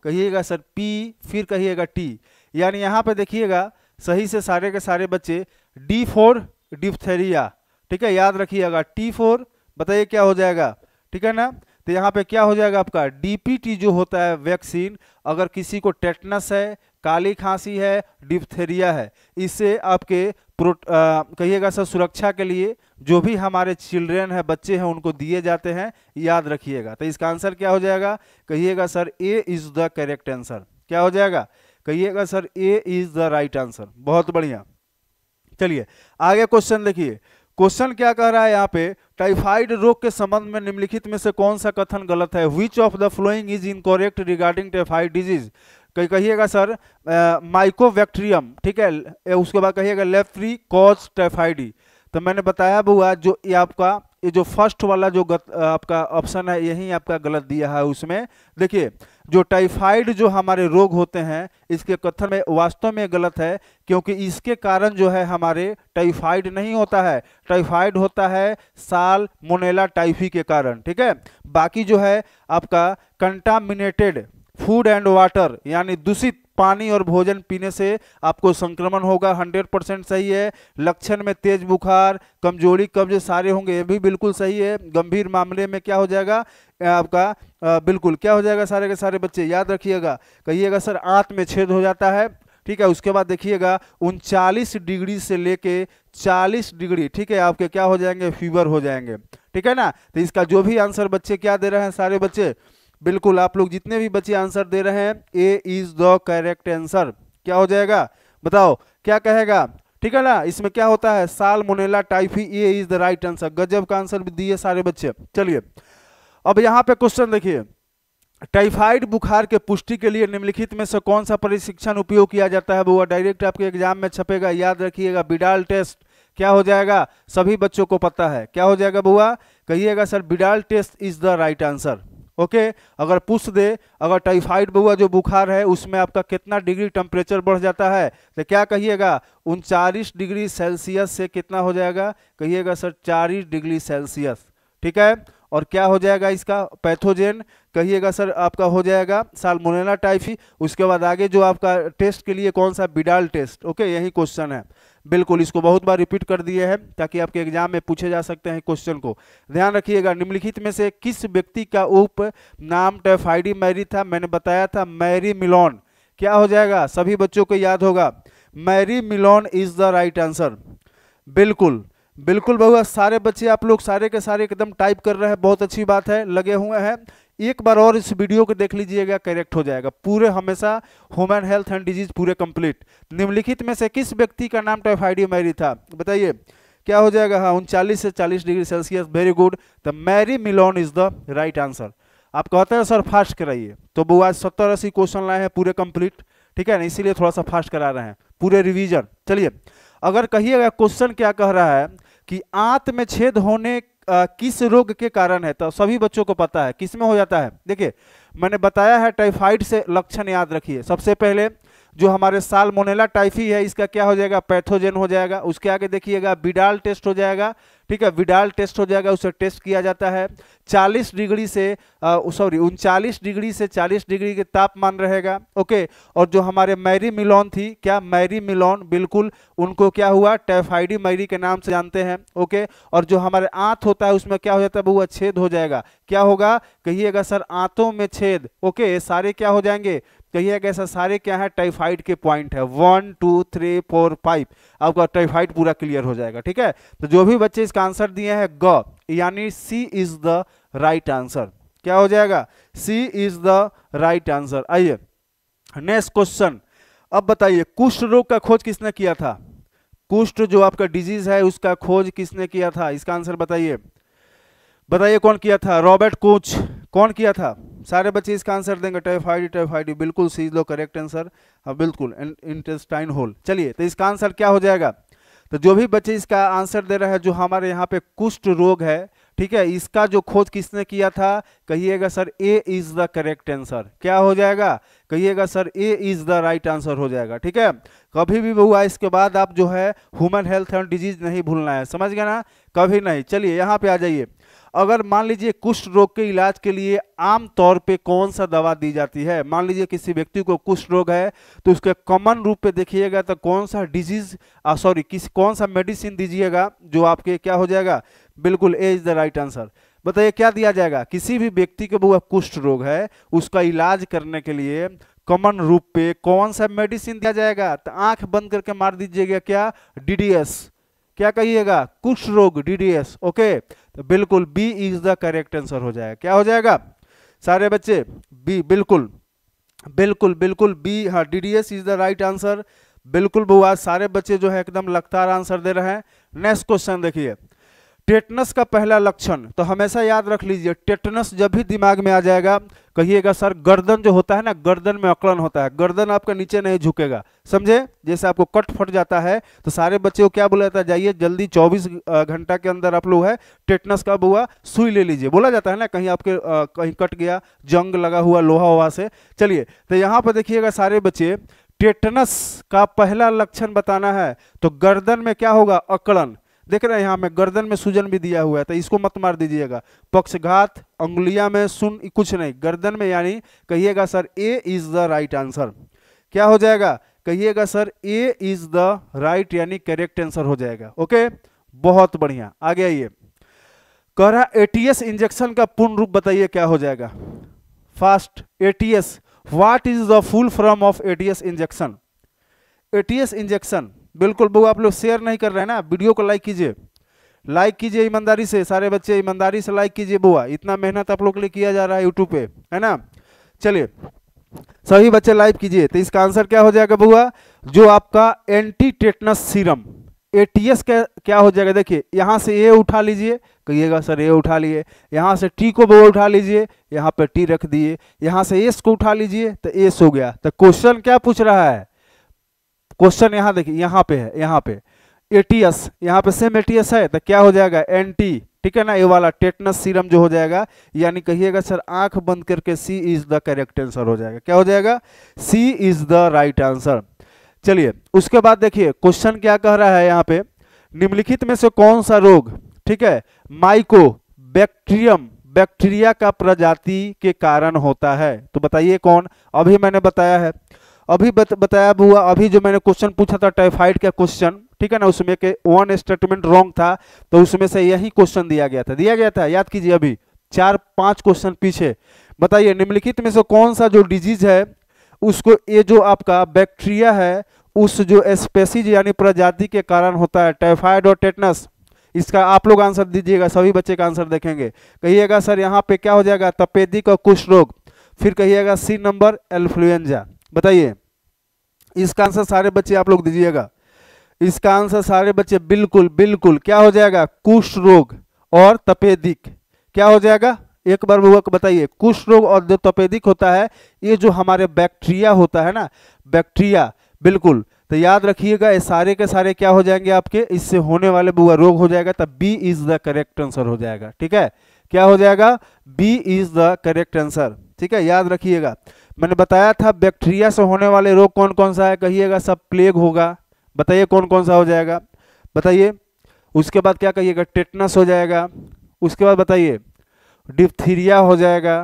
कहिएगा सर पी फिर कहिएगा टी यानी यहाँ पे देखिएगा सही से सारे के सारे बच्चे डी फोर डिप्थेरिया ठीक है याद रखिएगा टी फोर बताइए क्या हो जाएगा ठीक है ना तो यहाँ पे क्या हो जाएगा आपका डी जो होता है वैक्सीन अगर किसी को टेटनस है काली खांसी है डिप्थेरिया है इससे आपके कहिएगा सर सुरक्षा के लिए जो भी हमारे चिल्ड्रेन है बच्चे हैं उनको दिए जाते हैं याद रखिएगा तो इसका आंसर क्या हो जाएगा कहिएगा sir A is the correct answer क्या हो जाएगा कहिएगा sir A is the right answer बहुत बढ़िया चलिए आगे क्वेश्चन देखिए क्वेश्चन क्या कह रहा है यहाँ पे टाइफाइड रोग के संबंध में निम्नलिखित में से कौन सा कथन गलत है which of the following is incorrect regarding typhoid disease कहीं कहिएगा सर माइकोवैक्ट्रियम ठीक है उसके बाद कहिएगा लेफ्री कॉज टेफाइडी तो मैंने बताया हुआ जो ये आपका ये जो फर्स्ट वाला जो गत, आपका ऑप्शन है यही आपका गलत दिया है उसमें देखिए जो टाइफाइड जो हमारे रोग होते हैं इसके कथन में वास्तव में गलत है क्योंकि इसके कारण जो है हमारे टाइफाइड नहीं होता है टाइफाइड होता है साल मोनेला टाइफी के कारण ठीक है बाकी जो है आपका कंटामिनेटेड फूड एंड वाटर यानी दूषित पानी और भोजन पीने से आपको संक्रमण होगा 100 परसेंट सही है लक्षण में तेज बुखार कमजोरी कब्ज सारे होंगे ये भी बिल्कुल सही है गंभीर मामले में क्या हो जाएगा आपका आ, बिल्कुल क्या हो जाएगा सारे के सारे बच्चे याद रखिएगा कहिएगा सर आँत में छेद हो जाता है ठीक है उसके बाद देखिएगा उनचालीस डिग्री से लेके 40 डिग्री ठीक है आपके क्या हो जाएंगे फीवर हो जाएंगे ठीक है ना तो इसका जो भी आंसर बच्चे क्या दे रहे हैं सारे बच्चे बिल्कुल आप लोग जितने भी बच्चे आंसर दे रहे हैं A is the correct answer क्या हो जाएगा बताओ क्या कहेगा ठीक है ना इसमें क्या होता है साल salmonella typhi A is the right answer गजब का आंसर भी दिए सारे बच्चे चलिए अब यहाँ पे क्वेश्चन देखिए टाइफाइड बुखार के पुष्टि के लिए निम्नलिखित में से कौन सा प्रशिक्षण उपयोग किया जाता है वो डायरेक्ट आपके एग्जाम में छपेगा याद रखिएगा बिडाल टेस्ट क्या हो जाएगा सभी बच्चों को पता है क्या हो जाएगा बुआ कहिएगा sir Widal test is the right answer okay अगर पूछ दे अगर टाइफाइड हुआ जो बुखार है उसमें आपका कितना डिग्री टेम्परेचर बढ़ जाता है तो क्या कहिएगा उनचालीस डिग्री सेल्सियस से कितना हो जाएगा कहिएगा सर चालीस डिग्री सेल्सियस ठीक है और क्या हो जाएगा इसका पैथोजेन कहिएगा सर आपका हो जाएगा सालमोनेला टाइफी उसके बाद आगे जो आपका टेस्ट के लिए कौन सा बिडाल टेस्ट ओके यही क्वेश्चन है बिल्कुल इसको बहुत बार रिपीट कर दिए हैं ताकि आपके एग्जाम में पूछे जा सकते हैं क्वेश्चन को ध्यान रखिएगा निम्नलिखित में से किस व्यक्ति का उप नाम टेफाइडी मैरी था मैंने बताया था मैरी मिलोन क्या हो जाएगा सभी बच्चों को याद होगा Mary Mallon is the right answer बिल्कुल बिल्कुल बहुआ सारे बच्चे आप लोग सारे के सारे एकदम टाइप कर रहे हैं बहुत अच्छी बात है लगे हुए हैं एक बार और इस वीडियो को देख लीजिएगा करेक्ट हो जाएगा पूरे हमेशा ह्यूमन हेल्थ एंड डिजीज पूरे कंप्लीट निम्नलिखित में से किस व्यक्ति का नाम टाइफाइडी मैरी था बताइए क्या हो जाएगा हाँ उनचालीस से चालीस degree Celsius very good the Mary Mallon is the right answer आप कहते हैं सर फास्ट कराइए तो वो आज सत्तर अस्सी क्वेश्चन लाए हैं पूरे कंप्लीट ठीक है ना इसीलिए थोड़ा सा फास्ट करा रहे हैं पूरे रिवीजन चलिए अगर कहिएगा क्वेश्चन क्या कह रहा है कि आंत में छेद होने आ, किस रोग के कारण है तो सभी बच्चों को पता है किसमें हो जाता है देखिए मैंने बताया है टाइफाइड से लक्षण याद रखिए सबसे पहले जो हमारे मोनेला टाइफी है इसका क्या हो जाएगा पैथोजन हो जाएगा उसके आगे देखिएगा विडाल टेस्ट हो जाएगा ठीक है विडाल टेस्ट हो जाएगा उसे टेस्ट किया जाता है 40 डिग्री से सॉरी उनचालीस डिग्री से 40 डिग्री के तापमान रहेगा ओके और जो हमारे मैरी मिलोन थी क्या मैरी मिलोन बिल्कुल उनको क्या हुआ टाइफाइडी मैरी के नाम से जानते हैं ओके और जो हमारे आँत होता है उसमें क्या हो जाता है वह छेद हो जाएगा क्या होगा कहिएगा सर आंतों में छेद ओके सारे क्या हो जाएंगे तो ये कैसा सारे क्या है टाइफाइड के पॉइंट है one two three four five आपका टाइफाइड पूरा क्लियर हो जाएगा ठीक है तो जो भी बच्चे इसका आंसर दिए हैं ग यानी C is the right answer क्या हो जाएगा C is the right answer आइए नेक्स्ट क्वेश्चन अब बताइए कुष्ठ रोग का खोज किसने किया था कुष्ठ जो आपका डिजीज है उसका खोज किसने किया था इसका आंसर बताइए बताइए कौन किया था रॉबर्ट कोच कौन किया था सारे बच्चे इसका आंसर देंगे टाइफाइड टाइफाइड बिल्कुल सी लो करेक्ट आंसर हाँ बिल्कुल इंटेस्टाइन होल चलिए तो इसका आंसर क्या हो जाएगा तो जो भी बच्चे इसका आंसर दे रहा है जो हमारे यहाँ पे कुष्ठ रोग है ठीक है इसका जो खोज किसने किया था कहिएगा sir A is the correct answer क्या हो जाएगा कहिएगा sir A is the right answer हो जाएगा ठीक है कभी भी हुआ इसके बाद आप जो है ह्यूमन हेल्थ एंड डिजीज नहीं भूलना है समझ गए ना कभी नहीं चलिए यहाँ पे आ जाइए अगर मान लीजिए कुष्ठ रोग के इलाज के लिए आम तौर पे कौन सा दवा दी जाती है मान लीजिए किसी व्यक्ति को कुष्ठ रोग है तो उसके कॉमन रूप पे देखिएगा तो कौन सा डिजीज सॉरी किस कौन सा मेडिसिन दीजिएगा जो आपके क्या हो जाएगा बिल्कुल A is the right answer बताइए क्या दिया जाएगा किसी भी व्यक्ति को वह कुष्ठ रोग है उसका इलाज करने के लिए कॉमन रूप पे कौन सा मेडिसिन दिया जाएगा तो आंख बंद करके मार दीजिएगा क्या डीडीएस क्या कहिएगा कुछ रोग डीडीएस ओके तो बिल्कुल B is the correct answer हो जाएगा क्या हो जाएगा सारे बच्चे बी बिल्कुल बिल्कुल बिल्कुल बी हाँ DDS is the right answer बिल्कुल बुआ सारे बच्चे जो है एकदम लगातार आंसर दे रहे हैं नेक्स्ट क्वेश्चन देखिए टेटनस का पहला लक्षण तो हमेशा याद रख लीजिए टेटनस जब भी दिमाग में आ जाएगा कहिएगा सर गर्दन जो होता है ना गर्दन में अकड़न होता है गर्दन आपका नीचे नहीं झुकेगा समझे जैसे आपको कट फट जाता है तो सारे बच्चे को क्या बोला जाता है जाइए जल्दी 24 घंटा के अंदर आप लोग है टेटनस का हुआ सुई ले लीजिए बोला जाता है ना कहीं आपके आ, कहीं कट गया जंग लगा हुआ लोहा वोहा से चलिए तो यहाँ पर देखिएगा सारे बच्चे टेटनस का पहला लक्षण बताना है तो गर्दन में क्या होगा अकड़न देख रहे हैं यहाँ में गर्दन में सूजन भी दिया हुआ है तो इसको मत मार दीजिएगा पक्षघात अंगुलिया में सुन कुछ नहीं गर्दन में यानी कहिएगा sir A is the right answer क्या हो जाएगा कहिएगा sir A is the right यानी करेक्ट आंसर हो जाएगा ओके बहुत बढ़िया आगे आइए कह रहा एटीएस इंजेक्शन का पूर्ण रूप बताइए क्या हो जाएगा fast ATS what is the full form of ATS injection ATS injection बिल्कुल बहू आप लोग शेयर नहीं कर रहे हैं ना वीडियो को लाइक कीजिए लाइक कीजिए ईमानदारी से सारे बच्चे ईमानदारी से लाइक कीजिए बुआ इतना मेहनत आप लोग के लिए किया जा रहा है यूट्यूब पे है ना चलिए सभी बच्चे लाइक कीजिए तो इसका आंसर क्या हो जाएगा बुआ जो आपका एंटी टेटनस सीरम एटीएस क्या क्या हो जाएगा देखिए यहाँ से ए उठा लीजिए कहिएगा सर ए उठा लिए यहाँ से टी को बुआ उठा लीजिए यहाँ पर टी रख दिए यहाँ से एस को उठा लीजिए तो एस हो गया तो क्वेश्चन क्या पूछ रहा है क्वेश्चन यहाँ देखिए यहाँ पे है यहाँ पे एटीएस यहाँ पे सेम एटीएस है तो क्या हो जाएगा एनटी ठीक है ना ये वाला टेटनस सीरम जो हो जाएगा यानी कहिएगा सर आंख बंद करके C is the correct answer हो जाएगा क्या हो जाएगा C is the right answer चलिए उसके बाद देखिए क्वेश्चन क्या कह रहा है यहाँ पे निम्नलिखित में से कौन सा रोग ठीक है माइको बैक्टीरियम बैक्टीरिया का प्रजाति के कारण होता है तो बताइए कौन अभी मैंने बताया है अभी बत, बताया हुआ अभी जो मैंने क्वेश्चन पूछा था टाइफाइड का क्वेश्चन ठीक है ना उसमें के वन स्टेटमेंट रॉन्ग था तो उसमें से यही क्वेश्चन दिया गया था दिया गया था याद कीजिए अभी चार पांच क्वेश्चन पीछे बताइए निम्नलिखित में से कौन सा जो डिजीज है उसको ये जो आपका बैक्टीरिया है उस जो स्पेसीज यानी प्रजाति के कारण होता है टाइफाइड और टेटनस इसका आप लोग आंसर दीजिएगा सभी बच्चे का आंसर देखेंगे कहिएगा सर यहाँ पे क्या हो जाएगा तपेदिक और कुछ रोग फिर कहिएगा सी नंबर एल्फ्लुएंजा बताइए इसका आंसर सारे बच्चे आप लोग दीजिएगा इसका आंसर सारे बच्चे बिल्कुल बिल्कुल क्या हो जाएगा कुष्ठ रोग और तपेदिक क्या हो जाएगा एक बार बुआ को बताइए कुष्ठ रोग और जो तपेदिक होता है ये जो हमारे बैक्टीरिया होता है ना बैक्टीरिया बिल्कुल तो याद रखिएगा ये सारे के सारे क्या हो जाएंगे आपके इससे होने वाले बुआ रोग हो जाएगा तब B is the correct answer हो जाएगा ठीक है क्या हो जाएगा B is the correct answer ठीक है याद रखिएगा मैंने बताया था बैक्टीरिया से होने वाले रोग कौन कौन सा है कहिएगा सब प्लेग होगा बताइए कौन कौन सा हो जाएगा बताइए उसके बाद क्या कहिएगा टेटनस हो जाएगा उसके बाद बताइए डिप्थीरिया हो जाएगा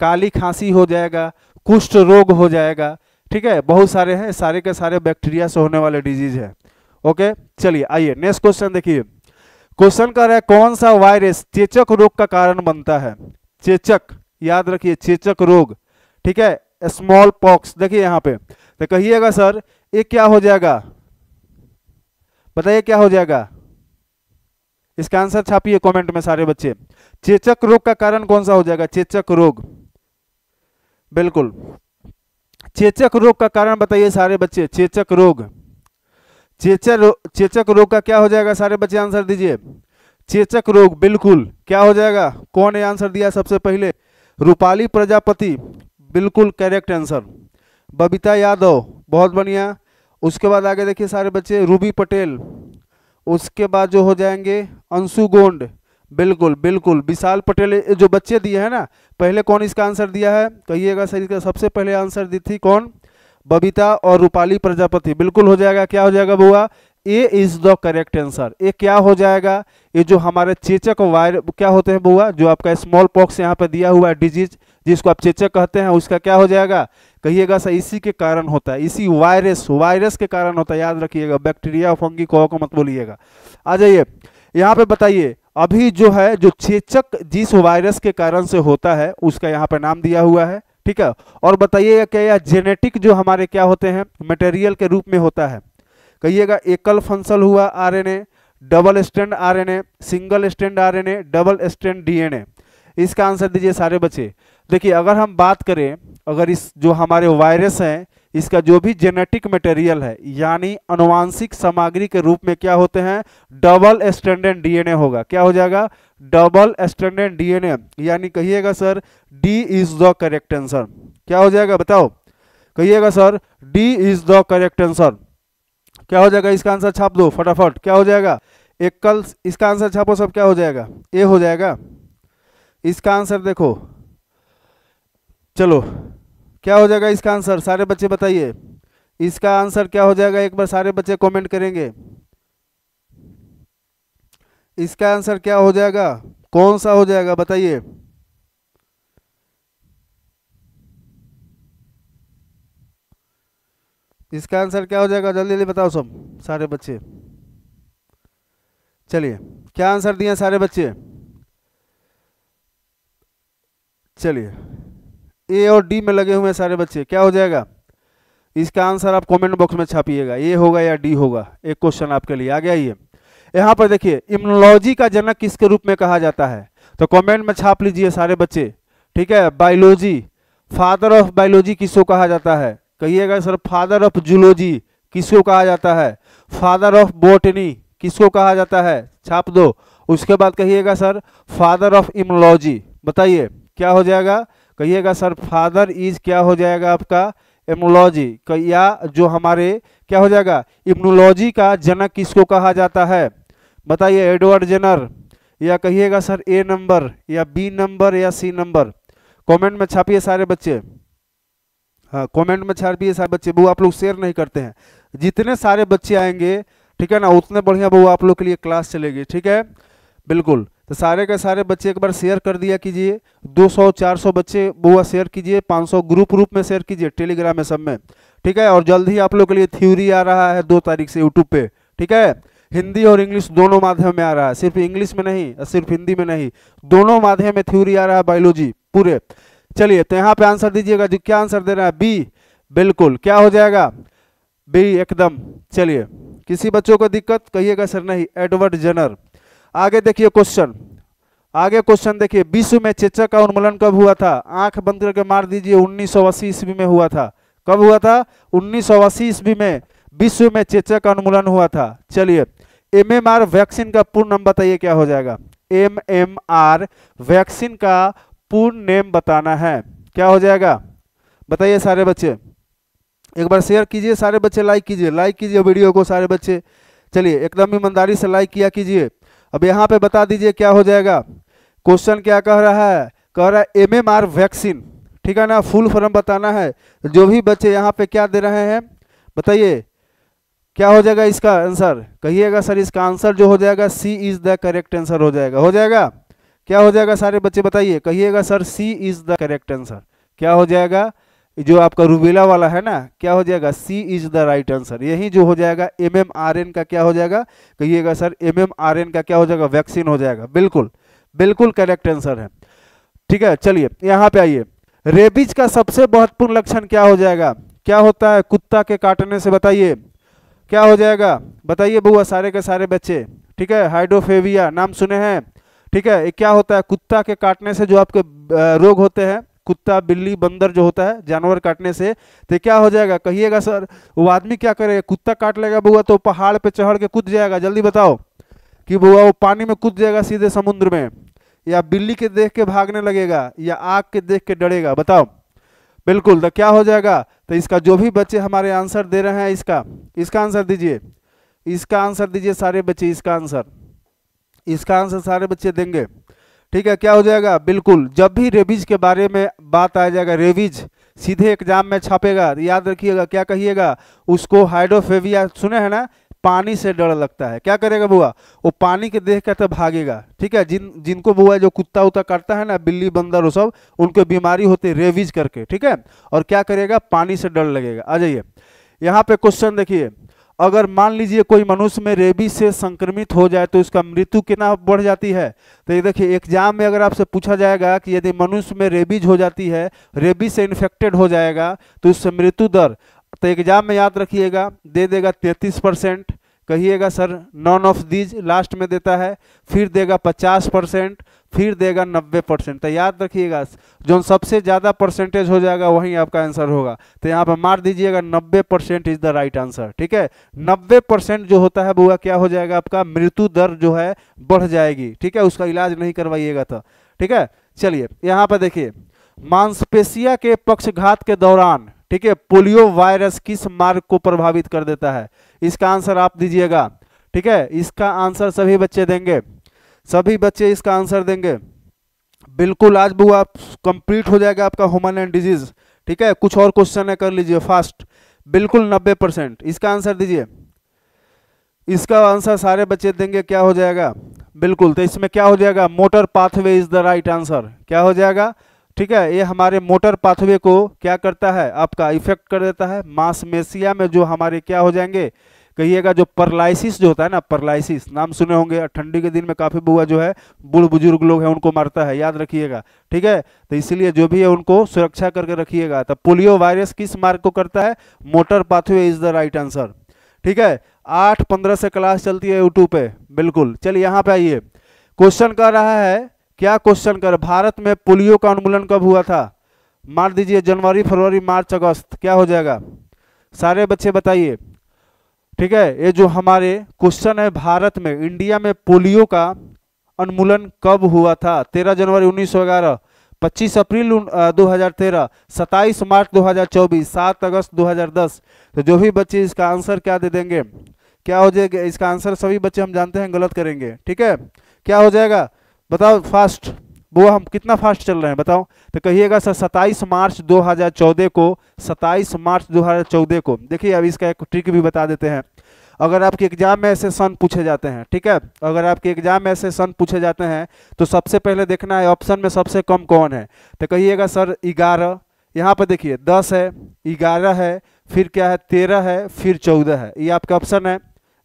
काली खांसी हो जाएगा कुष्ठ रोग हो जाएगा ठीक है बहुत सारे हैं सारे के सारे बैक्टीरिया से होने वाले डिजीज है ओके चलिए आइए नेक्स्ट क्वेश्चन देखिए क्वेश्चन कर रहा है कौन सा वायरस चेचक रोग का कारण बनता है चेचक याद रखिए चेचक रोग ठीक है स्मॉल पॉक्स देखिए यहां पे तो कहिएगा सर ये क्या हो जाएगा बताइए क्या हो जाएगा इसका आंसर छापिए कमेंट में सारे बच्चे चेचक रोग का कारण कौन सा हो जाएगा चेचक रोग बिल्कुल चेचक रोग का कारण बताइए सारे बच्चे चेचक रोग चेचर चेचक रोग का क्या हो जाएगा सारे बच्चे आंसर दीजिए चेचक रोग बिल्कुल क्या हो जाएगा कौन ने आंसर दिया सबसे पहले रूपाली प्रजापति बिल्कुल करेक्ट आंसर बबीता यादव बहुत बढ़िया उसके बाद आगे देखिए सारे बच्चे रूबी पटेल उसके बाद जो हो जाएंगे अंशु गोंड बिल्कुल बिल्कुल विशाल पटेल जो बच्चे दिए हैं ना पहले कौन इसका आंसर दिया है कहिएगा सर इसका सबसे पहले आंसर दी थी कौन बबीता और रूपाली प्रजापति बिल्कुल हो जाएगा क्या हो जाएगा बुआ A is the correct answer ये क्या हो जाएगा ये जो हमारे चेचक वायर क्या होते हैं बुआ जो आपका स्मॉल पॉक्स यहाँ पर दिया हुआ है डिजीज जिसको आप चेचक कहते हैं उसका क्या हो जाएगा कहिएगा सर इसी के कारण होता है इसी वायरस वायरस के कारण होता है याद रखिएगा बैक्टीरिया फंगी को मत बोलिएगा आ जाइए यहाँ पे बताइए अभी जो है जो चेचक जिस वायरस के कारण से होता है उसका यहाँ पे नाम दिया हुआ है ठीक है और बताइएगा क्या यह जेनेटिक जो हमारे क्या होते हैं मटेरियल के रूप में होता है कहिएगा एकल फंसल हुआ or double strand or single strand or double strand D इसका आंसर दीजिए सारे बच्चे देखिए अगर हम बात करें अगर इस जो हमारे वायरस हैं इसका जो भी जेनेटिक मटेरियल है यानी अनुवांशिक सामग्री के रूप में क्या होते हैं डबल स्टैंडर्ड डीएनए होगा क्या हो जाएगा डबल स्टैंडर्ड डीएनए यानी कहिएगा sir D is the correct answer क्या हो जाएगा बताओ कहिएगा sir D is the correct answer क्या हो जाएगा इसका आंसर छाप दो फटाफट क्या हो जाएगा एकल इसका आंसर छापो सब क्या हो जाएगा ए हो जाएगा इसका आंसर देखो चलो क्या हो जाएगा इसका आंसर सारे बच्चे बताइए इसका आंसर क्या हो जाएगा एक बार सारे बच्चे कमेंट करेंगे इसका आंसर क्या हो जाएगा कौन सा हो जाएगा बताइए इसका आंसर क्या हो जाएगा जल्दी जल्दी बताओ सब सारे बच्चे चलिए क्या आंसर दिए सारे बच्चे चलिए ए और डी में लगे हुए हैं सारे बच्चे क्या हो जाएगा इसका आंसर आप कमेंट बॉक्स में छापिएगा ए होगा या डी होगा एक क्वेश्चन आपके लिए आ गया ये यहाँ पर देखिए इम्नोलॉजी का जनक किसके रूप में कहा जाता है तो कमेंट में छाप लीजिए सारे बच्चे ठीक है बायोलॉजी फादर ऑफ बायोलॉजी किसको कहा जाता है कहिएगा सर फादर ऑफ जूलॉजी किसको कहा जाता है फादर ऑफ बोटनी किसको कहा जाता है छाप दो उसके बाद कहिएगा सर फादर ऑफ इम्नोलॉजी बताइए क्या हो जाएगा कहिएगा सर फादर इज क्या हो जाएगा आपका इम्नोलॉजी या जो हमारे क्या हो जाएगा इम्नोलॉजी का जनक किसको कहा जाता है बताइए एडवर्ड जेनर या कहिएगा सर ए नंबर या बी नंबर या सी नंबर कमेंट में छापिए सारे बच्चे हाँ कमेंट में छापिए सारे बच्चे बहु आप लोग शेयर नहीं करते हैं जितने सारे बच्चे आएंगे ठीक है ना उतने बढ़िया बहू आप लोग के लिए क्लास चलेगी ठीक है बिल्कुल तो सारे के सारे बच्चे एक बार शेयर कर दिया कीजिए 200 400 बच्चे बुआ शेयर कीजिए 500 ग्रुप रूप में शेयर कीजिए टेलीग्राम में सब में ठीक है और जल्द ही आप लोग के लिए थ्योरी आ रहा है दो तारीख से यूट्यूब पे ठीक है हिंदी और इंग्लिश दोनों माध्यम में आ रहा है सिर्फ इंग्लिश में नहीं सिर्फ हिंदी में नहीं दोनों माध्यम में थ्यूरी आ रहा है बायोलॉजी पूरे चलिए तो यहाँ पे आंसर दीजिएगा जो क्या आंसर दे रहा है बी बिल्कुल क्या हो जाएगा बी एकदम चलिए किसी बच्चों को दिक्कत कहिएगा सर नहीं एडवर्ड जनर आगे देखिए क्वेश्चन आगे क्वेश्चन देखिए विश्व में चेचक का उन्मूलन कब हुआ था आंख बंद करके मार दीजिए अस्सी ईस्वी में हुआ था कब हुआ था अस्सी ईस्वी में विश्व में चेचक का उन्मूलन हुआ था चलिए एमएमआर वैक्सीन का पूर्ण नाम बताइए क्या हो जाएगा एमएमआर वैक्सीन का पूर्ण नेम बताना है क्या हो जाएगा बताइए सारे बच्चे एक बार शेयर कीजिए सारे बच्चे लाइक कीजिए लाइक कीजिए वीडियो को सारे बच्चे चलिए एकदम ईमानदारी से लाइक किया कीजिए अब यहाँ पे बता दीजिए क्या हो जाएगा क्वेश्चन क्या कह रहा है कह रहा है एम एम आर वैक्सीन ठीक है ना फुल फॉर्म बताना है जो भी बच्चे यहाँ पे क्या दे रहे हैं बताइए क्या हो जाएगा इसका आंसर कहिएगा सर इसका आंसर जो हो जाएगा C is the correct answer हो जाएगा हो जाएगा क्या हो जाएगा सारे बच्चे बताइए कहिएगा sir C is the correct answer क्या हो जाएगा जो आपका रूबेला वाला है ना क्या हो जाएगा C is the right answer यही जो हो जाएगा एम एम आर एन का क्या हो जाएगा कहिएगा sir M M R N का क्या हो जाएगा वैक्सीन हो जाएगा बिल्कुल बिल्कुल करेक्ट आंसर है ठीक है चलिए यहाँ पे आइए रेबीज का सबसे महत्वपूर्ण लक्षण क्या हो जाएगा क्या होता है कुत्ता के काटने से बताइए क्या हो जाएगा बताइए बुआ सारे के सारे बच्चे ठीक है हाइड्रोफेविया नाम सुने हैं ठीक है क्या होता है कुत्ता के काटने से जो आपके रोग होते हैं कुत्ता बिल्ली बंदर जो होता है जानवर काटने से तो क्या हो जाएगा कहिएगा सर वो आदमी क्या करेगा कुत्ता काट लेगा बुआ तो पहाड़ पे चढ़ के कूद जाएगा जल्दी बताओ कि बुआ वो पानी में कूद जाएगा सीधे समुद्र में या बिल्ली के देख के भागने लगेगा या आग के देख के डरेगा बताओ बिल्कुल तो क्या हो जाएगा तो इसका जो भी बच्चे हमारे आंसर दे रहे हैं इसका इसका आंसर दीजिए इसका आंसर दीजिए सारे बच्चे इसका आंसर इसका आंसर सारे बच्चे देंगे ठीक है क्या हो जाएगा बिल्कुल जब भी रेविज के बारे में बात आ जाएगा रेविज सीधे एग्जाम में छापेगा याद रखिएगा क्या कहिएगा उसको हाइड्रोफेविया सुने है ना पानी से डर लगता है क्या करेगा बुआ वो पानी के देख कर तो भागेगा ठीक है जिन जिनको बुआ जो कुत्ता उत्ता करता है ना बिल्ली बंदर वो सब उनके बीमारी होती है रेविज करके ठीक है और क्या करेगा पानी से डर लगेगा आ जाइए यहाँ पे क्वेश्चन देखिए अगर मान लीजिए कोई मनुष्य में रेबीज से संक्रमित हो जाए तो उसका मृत्यु कितना बढ़ जाती है तो ये देखिए एग्जाम में अगर आपसे पूछा जाएगा कि यदि मनुष्य में रेबीज हो जाती है रेबीज से इन्फेक्टेड हो जाएगा तो उससे मृत्यु दर तो एग्जाम में याद रखिएगा दे देगा तैंतीस परसेंट कहिएगा sir none of these last में देता है फिर देगा पचास परसेंट फिर देगा नब्बे परसेंट तो याद रखिएगा जो सबसे ज़्यादा परसेंटेज हो जाएगा वही आपका आंसर होगा तो यहाँ पर मार दीजिएगा नब्बे percent is the right answer ठीक है नब्बे परसेंट जो होता है वो क्या हो जाएगा आपका मृत्यु दर जो है बढ़ जाएगी ठीक है उसका इलाज नहीं करवाइएगा था तो, ठीक है चलिए यहाँ पर देखिए मांसपेशिया के पक्षघात के दौरान ठीक है पोलियो वायरस किस मार्ग को प्रभावित कर देता है इसका आंसर आप दीजिएगा ठीक है इसका आंसर सभी बच्चे देंगे सभी बच्चे इसका आंसर देंगे बिल्कुल आज बुआ कंप्लीट हो जाएगा आपका ह्यूमन एंड डिजीज ठीक है कुछ और क्वेश्चन है कर लीजिए फास्ट बिल्कुल नब्बे परसेंट इसका आंसर दीजिए इसका आंसर सारे बच्चे देंगे क्या हो जाएगा बिल्कुल तो इसमें क्या हो जाएगा motor pathway is the right answer क्या हो जाएगा ठीक है ये हमारे मोटर पाथवे को क्या करता है आपका इफेक्ट कर देता है मांसमेशिया में जो हमारे क्या हो जाएंगे कहिएगा जो परलाइसिस जो होता है ना परलाइसिस नाम सुने होंगे ठंडी के दिन में काफ़ी बुआ जो है बूढ़ बुजुर्ग लोग हैं उनको मारता है याद रखिएगा ठीक है तो इसलिए जो भी है उनको सुरक्षा करके रखिएगा तो पोलियो वायरस किस मार्ग को करता है motor pathway is the right answer ठीक है आठ पंद्रह से क्लास चलती है यूट्यूब पे बिल्कुल चलिए यहाँ पे आइए क्वेश्चन कह रहा है क्या क्वेश्चन कर भारत में पोलियो का उन्मूलन कब हुआ था मार दीजिए जनवरी फरवरी मार्च अगस्त क्या हो जाएगा सारे बच्चे बताइए ठीक है ये जो हमारे क्वेश्चन है भारत में इंडिया में पोलियो का उन्मूलन कब हुआ था 13 जनवरी 1911 25 अप्रैल 2013 27 मार्च 2024 7 अगस्त 2010 तो जो भी बच्चे इसका आंसर क्या दे देंगे क्या हो जाएगा इसका आंसर सभी बच्चे हम जानते हैं गलत करेंगे ठीक है क्या हो जाएगा बताओ फास्ट वो हम कितना फास्ट चल रहे हैं बताओ तो कहिएगा सर 27 मार्च 2014 को 27 मार्च 2014 को देखिए अब इसका एक ट्रिक भी बता देते हैं अगर आपके एग्जाम में ऐसे सन पूछे जाते हैं ठीक है अगर आपके एग्जाम में ऐसे सन पूछे जाते हैं तो सबसे पहले देखना है ऑप्शन में सबसे कम कौन है तो कहिएगा सर ग्यारह यहाँ पर देखिए दस है ग्यारह है फिर क्या है तेरह है फिर चौदह है ये आपका ऑप्शन है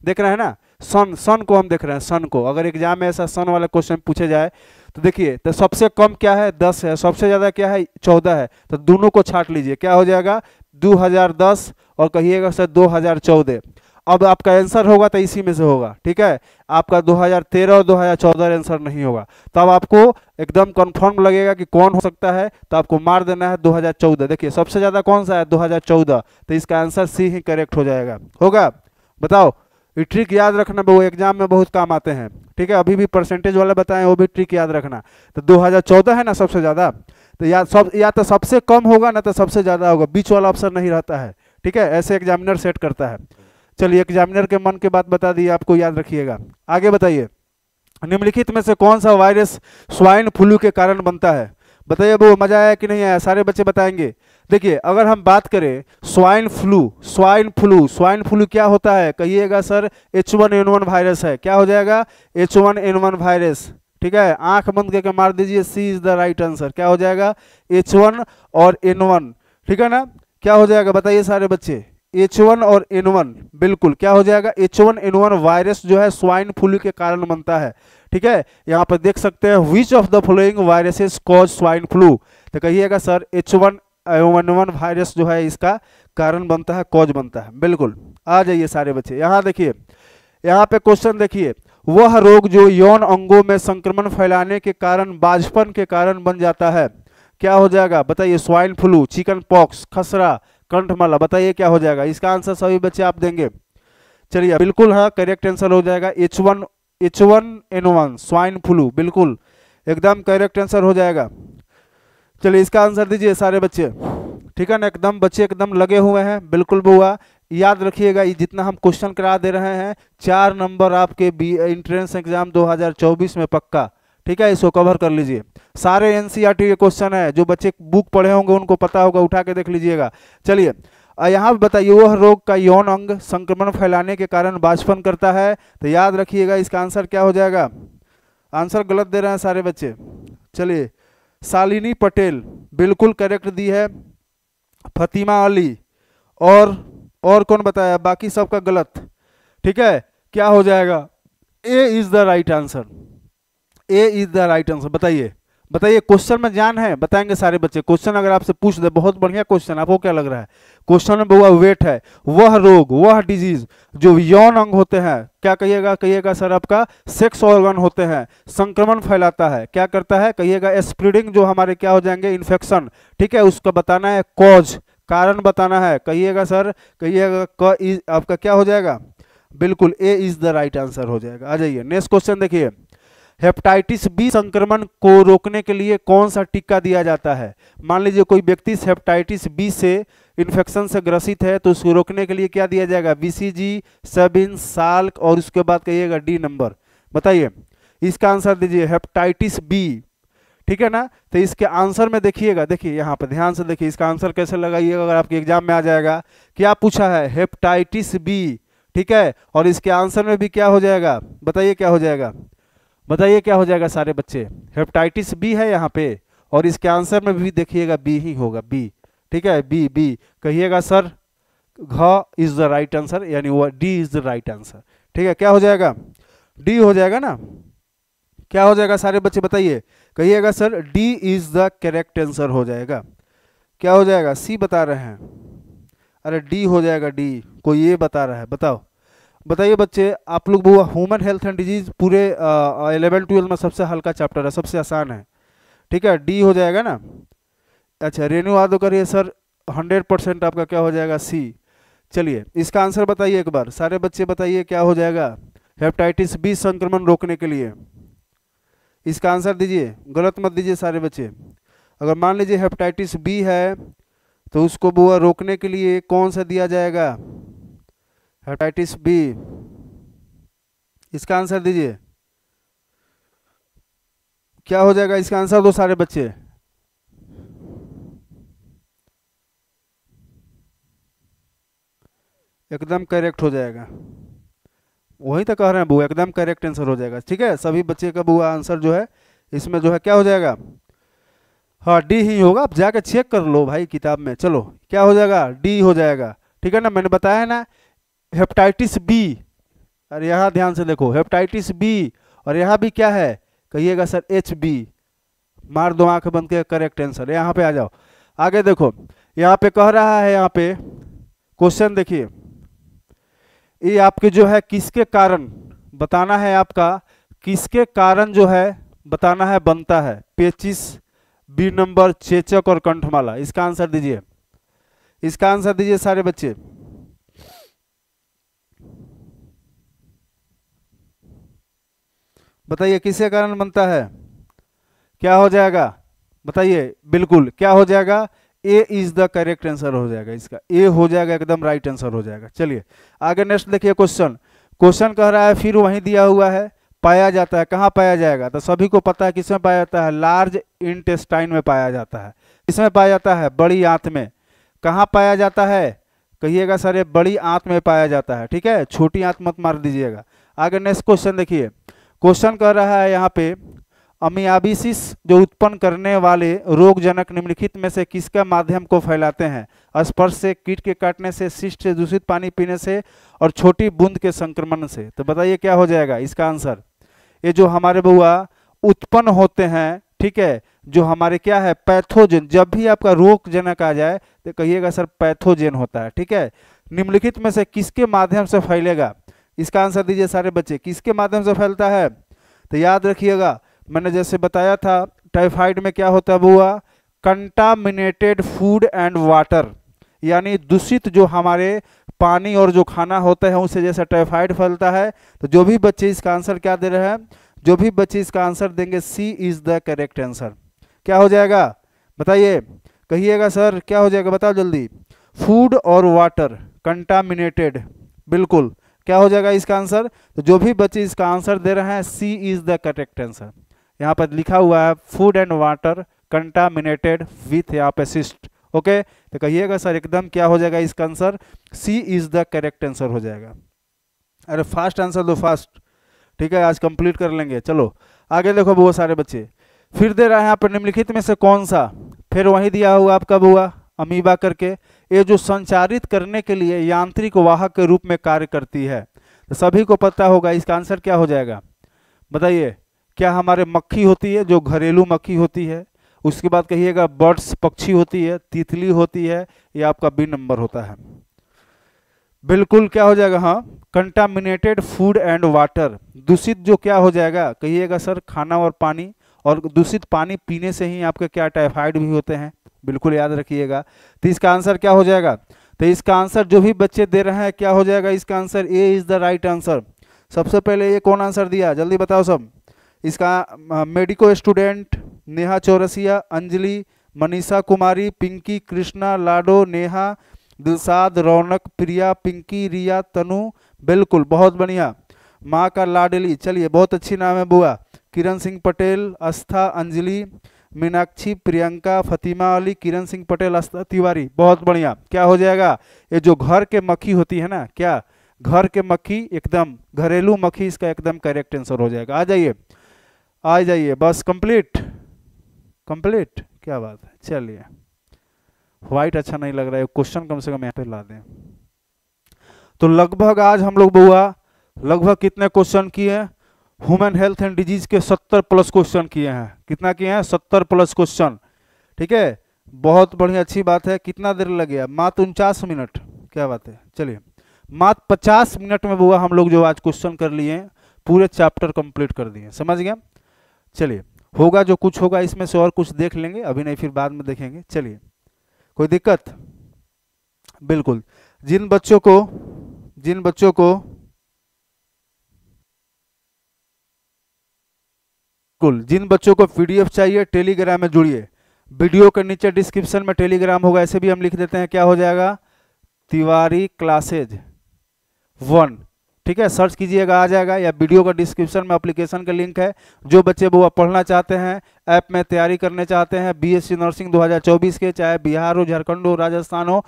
देख रहे हैं ना सन सन को हम देख रहे हैं सन को अगर एग्जाम में ऐसा सन वाला क्वेश्चन पूछे जाए तो देखिए तो सबसे कम क्या है दस है सबसे ज़्यादा क्या है चौदह है तो दोनों को छाट लीजिए क्या हो जाएगा दो हजार दस और कहिएगा सर दो हजार चौदह अब आपका आंसर होगा तो इसी में से होगा ठीक है आपका 2013 और 2014 आंसर नहीं होगा तब आपको एकदम कंफर्म लगेगा कि कौन हो सकता है तो आपको मार देना है 2014 देखिए सबसे ज़्यादा कौन सा है 2014 तो इसका आंसर सी ही करेक्ट हो जाएगा होगा बताओ ये ट्रिक याद रखना वो एग्जाम में बहुत काम आते हैं ठीक है अभी भी परसेंटेज वाला बताएं वो भी ट्रिक याद रखना तो 2014 है ना सबसे ज़्यादा तो या सब या तो सबसे कम होगा ना तो सबसे ज़्यादा होगा बीच वाला ऑप्शन नहीं रहता है ठीक है ऐसे एग्जामिनर सेट करता है चलिए एग्जामिनर के मन की बात बता दी आपको याद रखिएगा आगे बताइए निम्नलिखित में से कौन सा वायरस स्वाइन फ्लू के कारण बनता है बताइए वो मज़ा आया कि नहीं आया सारे बच्चे बताएंगे देखिए अगर हम बात करें swine flu swine flu swine flu क्या होता है कहिएगा sir H one N one virus है क्या हो जाएगा H one N one virus ठीक है आंख बंद करके मार दीजिए C is the right answer क्या हो जाएगा एच वन और एन वन ठीक है ना क्या हो जाएगा बताइए सारे बच्चे एच वन और एन वन बिल्कुल क्या हो जाएगा H one N one virus जो है स्वाइन फ्लू के कारण बनता है ठीक है यहाँ पर देख सकते हैं which of the following viruses cause swine flu तो कहिएगा sir H one one one virus जो है इसका कारण बनता है कॉज बनता है बिल्कुल आ जाइए सारे बच्चे यहाँ देखिए यहाँ पे क्वेश्चन देखिए वह रोग जो यौन अंगों में संक्रमण फैलाने के कारण बाजपन के कारण बन जाता है क्या हो जाएगा बताइए स्वाइन फ्लू चिकन पॉक्स खसरा कंठमाला बताइए क्या हो जाएगा इसका आंसर सभी बच्चे आप देंगे चलिए बिल्कुल हाँ करेक्ट आंसर हो जाएगा H one H one N one swine flu बिल्कुल एकदम करेक्ट आंसर हो जाएगा चलिए इसका आंसर दीजिए सारे बच्चे ठीक है ना एकदम बच्चे एकदम लगे हुए हैं बिल्कुल बुआ याद रखिएगा ये जितना हम क्वेश्चन करा दे रहे हैं चार नंबर आपके बी इंट्रेंस एग्जाम 2024 में पक्का ठीक है इसको कवर कर लीजिए सारे एनसीईआरटी e के क्वेश्चन है जो बच्चे बुक पढ़े होंगे उनको पता होगा उठा के देख लीजिएगा चलिए यहाँ बताइए वह रोग का यौन अंग संक्रमण फैलाने के कारण बाजपन करता है तो याद रखिएगा इसका आंसर क्या हो जाएगा आंसर गलत दे रहे हैं सारे बच्चे चलिए शालिनी पटेल बिल्कुल करेक्ट दी है फतिमा अली और और कौन बताया बाकी सबका गलत ठीक है क्या हो जाएगा A is the right answer A is the right answer बताइए बताइए क्वेश्चन में जान है बताएंगे सारे बच्चे क्वेश्चन अगर आपसे पूछ दे बहुत बढ़िया क्वेश्चन आपको क्या लग रहा है क्वेश्चन में वह वेट है वह रोग वह डिजीज जो यौन अंग होते हैं क्या कहिएगा कहिएगा सर आपका सेक्स ऑर्गन होते हैं संक्रमण फैलाता है क्या करता है कहिएगा स्प्रीडिंग जो हमारे क्या हो जाएंगे इन्फेक्शन ठीक है उसका बताना है कॉज कारण बताना है कहिएगा सर कहिएगा आपका क्या हो जाएगा बिल्कुल A is the right answer हो जाएगा आ जाइए नेक्स्ट क्वेश्चन देखिए हेपेटाइटिस बी संक्रमण को रोकने के लिए कौन सा टीका दिया जाता है मान लीजिए कोई व्यक्ति हेपेटाइटिस बी से इन्फेक्शन से ग्रसित है तो उसको रोकने के लिए क्या दिया जाएगा B C G Sabin Salk और उसके बाद कहिएगा डी नंबर बताइए इसका आंसर दीजिए हेपेटाइटिस बी ठीक है ना तो इसके आंसर में देखिएगा देखिए यहाँ पर ध्यान से देखिए इसका आंसर कैसे लगाइएगा अगर आपके एग्जाम में आ जाएगा क्या पूछा है हेपेटाइटिस बी ठीक है और इसके आंसर में भी क्या हो जाएगा बताइए क्या हो जाएगा बताइए क्या हो जाएगा सारे बच्चे हेपेटाइटिस बी है यहाँ पे और इसके आंसर में भी देखिएगा बी ही होगा बी ठीक है बी बी कहिएगा सर घ इज द राइट आंसर यानी वो D is the right answer ठीक है क्या हो जाएगा डी हो जाएगा ना क्या हो जाएगा सारे बच्चे बताइए कहिएगा sir D is the correct answer हो जाएगा क्या हो जाएगा सी बता रहे हैं अरे डी हो जाएगा डी कोई ये बता रहा है बताओ बताइए बच्चे आप लोग वो ह्यूमन हेल्थ एंड डिजीज़ पूरे एलेवन ट्वेल्व में सबसे हल्का चैप्टर है सबसे आसान है ठीक है डी हो जाएगा ना अच्छा रेन्यू आदो करिए सर हंड्रेड परसेंट आपका क्या हो जाएगा सी चलिए इसका आंसर बताइए एक बार सारे बच्चे बताइए क्या हो जाएगा हेपेटाइटिस बी संक्रमण रोकने के लिए इसका आंसर दीजिए गलत मत दीजिए सारे बच्चे अगर मान लीजिए हेपेटाइटिस बी है तो उसको बुआ रोकने के लिए कौन सा दिया जाएगा हेपेटाइटिस बी इसका आंसर दीजिए क्या हो जाएगा इसका आंसर दो सारे बच्चे एकदम करेक्ट हो जाएगा वही तो कह रहे हैं बुआ एकदम करेक्ट आंसर हो जाएगा ठीक है सभी बच्चे का बुआ आंसर जो है इसमें जो है क्या हो जाएगा हाँ डी ही होगा आप जाके चेक कर लो भाई किताब में चलो क्या हो जाएगा डी हो जाएगा ठीक है ना मैंने बताया ना हेपेटाइटिस बी और यहाँ ध्यान से देखो हेपेटाइटिस बी और यहाँ भी क्या है कहिएगा सर एच बी मार दो आँख बंद के करेक्ट आंसर यहाँ पे आ जाओ आगे देखो यहाँ पे कह रहा है यहाँ पे क्वेश्चन देखिए ये आपके जो है किसके कारण बताना है आपका किसके कारण जो है बताना है बनता है पेचिस बी नंबर चेचक और कंठमाला इसका आंसर दीजिए इसका आंसर दीजिए सारे बच्चे बताइए किसके कारण बनता है क्या हो जाएगा बताइए बिल्कुल क्या हो जाएगा A is the correct answer हो जाएगा इसका ए हो जाएगा एकदम राइट आंसर हो जाएगा चलिए आगे नेक्स्ट देखिए क्वेश्चन क्वेश्चन कह रहा है फिर वहीं दिया हुआ है पाया जाता है कहाँ पाया जाएगा तो सभी को पता है किसमें पाया जाता है लार्ज इंटेस्टाइन में पाया जाता है किसमें पाया जाता है बड़ी आंत में कहाँ पाया जाता है कहिएगा सर ये बड़ी आंत में पाया जाता है ठीक है छोटी आंत मत मार दीजिएगा आगे नेक्स्ट क्वेश्चन देखिए क्वेश्चन कर रहा है यहाँ पे अमियाबिसिस जो उत्पन्न करने वाले रोगजनक निम्नलिखित में से किसके माध्यम को फैलाते हैं स्पर्श से कीट के काटने से शिष्ट से दूषित पानी पीने से और छोटी बूंद के संक्रमण से तो बताइए क्या हो जाएगा इसका आंसर ये जो हमारे बुआ उत्पन्न होते हैं ठीक है जो हमारे क्या है पैथोजन जब भी आपका रोगजनक आ जाए तो कहिएगा सर पैथोजेन होता है ठीक है निम्नलिखित में से किसके माध्यम से फैलेगा इसका आंसर दीजिए सारे बच्चे किसके माध्यम से फैलता है तो याद रखिएगा मैंने जैसे बताया था टाइफाइड में क्या होता है हुआ कंटामिनेटेड फूड एंड वाटर यानी दूषित जो हमारे पानी और जो खाना होता है उससे जैसा टाइफाइड फैलता है तो जो भी बच्चे इसका आंसर क्या दे रहे हैं जो भी बच्चे इसका आंसर देंगे C is the correct answer क्या हो जाएगा बताइए कहिएगा सर क्या हो जाएगा बताओ जल्दी फूड और वाटर कंटामिनेटेड बिल्कुल क्या हो जाएगा इसका आंसर तो जो भी बच्चे इसका आंसर दे रहे हैं C is the correct answer यहाँ पर लिखा हुआ है food and water contaminated with या पेसिस्ट ओके तो कहिएगा सर एकदम क्या हो जाएगा इसका answer C is the correct answer हो जाएगा अरे फास्ट आंसर दो फास्ट ठीक है आज कंप्लीट कर लेंगे चलो आगे देखो बहुत सारे बच्चे फिर दे रहा है यहाँ पर निम्नलिखित में से कौन सा फिर वही दिया हुआ आपका बुआ अमीबा करके ये जो संचारित करने के लिए यांत्रिक वाहक के रूप में कार्य करती है तो सभी को पता होगा इसका आंसर क्या हो जाएगा बताइए क्या हमारे मक्खी होती है जो घरेलू मक्खी होती है उसके बाद कहिएगा बर्ड्स पक्षी होती है तितली होती है या आपका बी नंबर होता है बिल्कुल क्या हो जाएगा हाँ कंटामिनेटेड फूड एंड वाटर दूषित जो क्या हो जाएगा कहिएगा सर खाना और पानी और दूषित पानी पीने से ही आपके क्या टाइफाइड भी होते हैं बिल्कुल याद रखिएगा तो इसका आंसर क्या हो जाएगा तो इसका आंसर जो भी बच्चे दे रहे हैं क्या हो जाएगा इसका answer A is the right answer सबसे पहले ये कौन आंसर दिया जल्दी बताओ सब इसका मेडिको स्टूडेंट नेहा चौरसिया अंजलि मनीषा कुमारी पिंकी कृष्णा लाडो नेहा दिलसाद रौनक प्रिया पिंकी रिया तनु बिल्कुल बहुत बढ़िया माँ का लाडली चलिए बहुत अच्छी नाम है बुआ किरण सिंह पटेल आस्था अंजलि मीनाक्षी प्रियंका फतिमा अली किरण सिंह पटेल तिवारी बहुत बढ़िया क्या हो जाएगा ये जो घर के मक्खी होती है ना क्या घर के मक्खी एकदम घरेलू मक्खी इसका एकदम करेक्ट आंसर हो जाएगा आ जाइए आ जाइए बस कंप्लीट कंप्लीट क्या बात है चलिए व्हाइट अच्छा नहीं लग रहा है क्वेश्चन कम से कम यहाँ पे ला दें तो लगभग आज हम लोग बुआ लगभग कितने क्वेश्चन किए ह्यूमन हेल्थ एंड डिजीज के सत्तर प्लस क्वेश्चन किए हैं कितना किए हैं सत्तर प्लस क्वेश्चन ठीक है बहुत बढ़िया अच्छी बात है कितना देर लग गया मात्र उनचास मिनट क्या बात है चलिए मात्र पचास मिनट में बुआ हम लोग जो आज क्वेश्चन कर लिए पूरे चैप्टर कंप्लीट कर दिए समझ गया चलिए होगा जो कुछ होगा इसमें से और कुछ देख लेंगे अभी नहीं फिर बाद में देखेंगे चलिए कोई दिक्कत बिल्कुल जिन बच्चों को जिन बच्चों को बिल्कुल जिन बच्चों को पीडीएफ चाहिए टेलीग्राम में जुड़िए वीडियो के नीचे डिस्क्रिप्शन में टेलीग्राम होगा ऐसे भी हम लिख देते हैं क्या हो जाएगा तिवारी क्लासेज वन ठीक है सर्च कीजिएगा आ जाएगा या वीडियो का डिस्क्रिप्शन में अप्लीकेशन का लिंक है जो बच्चे वो पढ़ना चाहते हैं ऐप में तैयारी करने चाहते हैं बीएससी नर्सिंग 2024 के चाहे बिहार हो झारखंड हो राजस्थान हो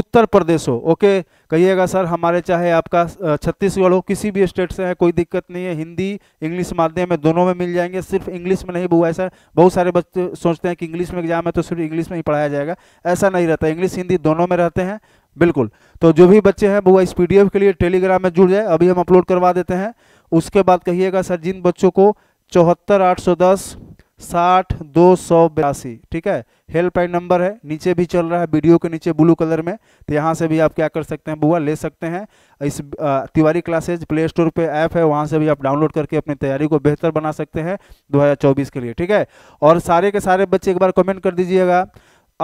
उत्तर प्रदेश हो ओके कहिएगा सर हमारे चाहे आपका छत्तीसगढ़ हो किसी भी स्टेट से है कोई दिक्कत नहीं है हिंदी इंग्लिश माध्यम में दोनों में मिल जाएंगे सिर्फ इंग्लिश में नहीं बुआ ऐसा बहुत सारे बच्चे सोचते हैं कि इंग्लिश में एग्जाम है तो सिर्फ इंग्लिश में ही पढ़ाया जाएगा ऐसा नहीं रहता इंग्लिश हिंदी दोनों में रहते हैं बिल्कुल तो जो भी बच्चे हैं वो इस पीडीएफ के लिए टेलीग्राम में जुड़ जाए अभी हम अपलोड करवा देते हैं उसके बाद कहिएगा सर जिन बच्चों को चौहत्तर आठ सौ दस साठ दो सौ बयासी ठीक है हेल्पलाइन नंबर है नीचे भी चल रहा है वीडियो के नीचे ब्लू कलर में तो यहाँ से भी आप क्या कर सकते हैं बुआ ले सकते हैं इस तिवारी क्लासेज प्ले स्टोर पे ऐप है वहाँ से भी आप डाउनलोड करके अपनी तैयारी को बेहतर बना सकते हैं 2024 के लिए ठीक है और सारे के सारे बच्चे एक बार कमेंट कर दीजिएगा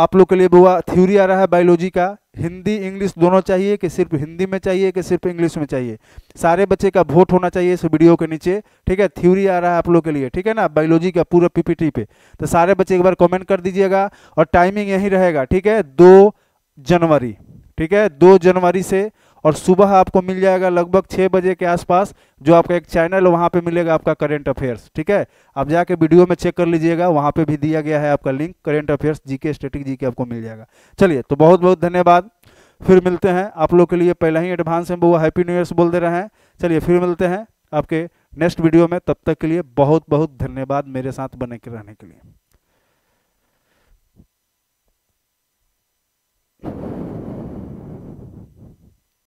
आप लोग के लिए बुआ थ्योरी आ रहा है बायोलॉजी का हिंदी इंग्लिश दोनों चाहिए कि सिर्फ हिंदी में चाहिए कि सिर्फ इंग्लिश में चाहिए सारे बच्चे का वोट होना चाहिए इस वीडियो के नीचे ठीक है थ्योरी आ रहा है आप लोग के लिए ठीक है ना बायोलॉजी का पूरा पीपीटी पे तो सारे बच्चे एक बार कमेंट कर दीजिएगा और टाइमिंग यही रहेगा ठीक है दो जनवरी ठीक है दो जनवरी से और सुबह आपको मिल जाएगा लगभग छः बजे के आसपास जो आपका एक चैनल वहाँ पे मिलेगा आपका करेंट अफेयर्स ठीक है आप जाके वीडियो में चेक कर लीजिएगा वहाँ पे भी दिया गया है आपका link current affairs GK static GK आपको मिल जाएगा चलिए तो बहुत बहुत धन्यवाद फिर मिलते हैं आप लोग के लिए पहला ही एडवांस में वो हैप्पी न्यू ईयर्स बोल दे रहे हैं चलिए फिर मिलते हैं आपके नेक्स्ट वीडियो में तब तक के लिए बहुत बहुत धन्यवाद मेरे साथ बने के रहने के लिए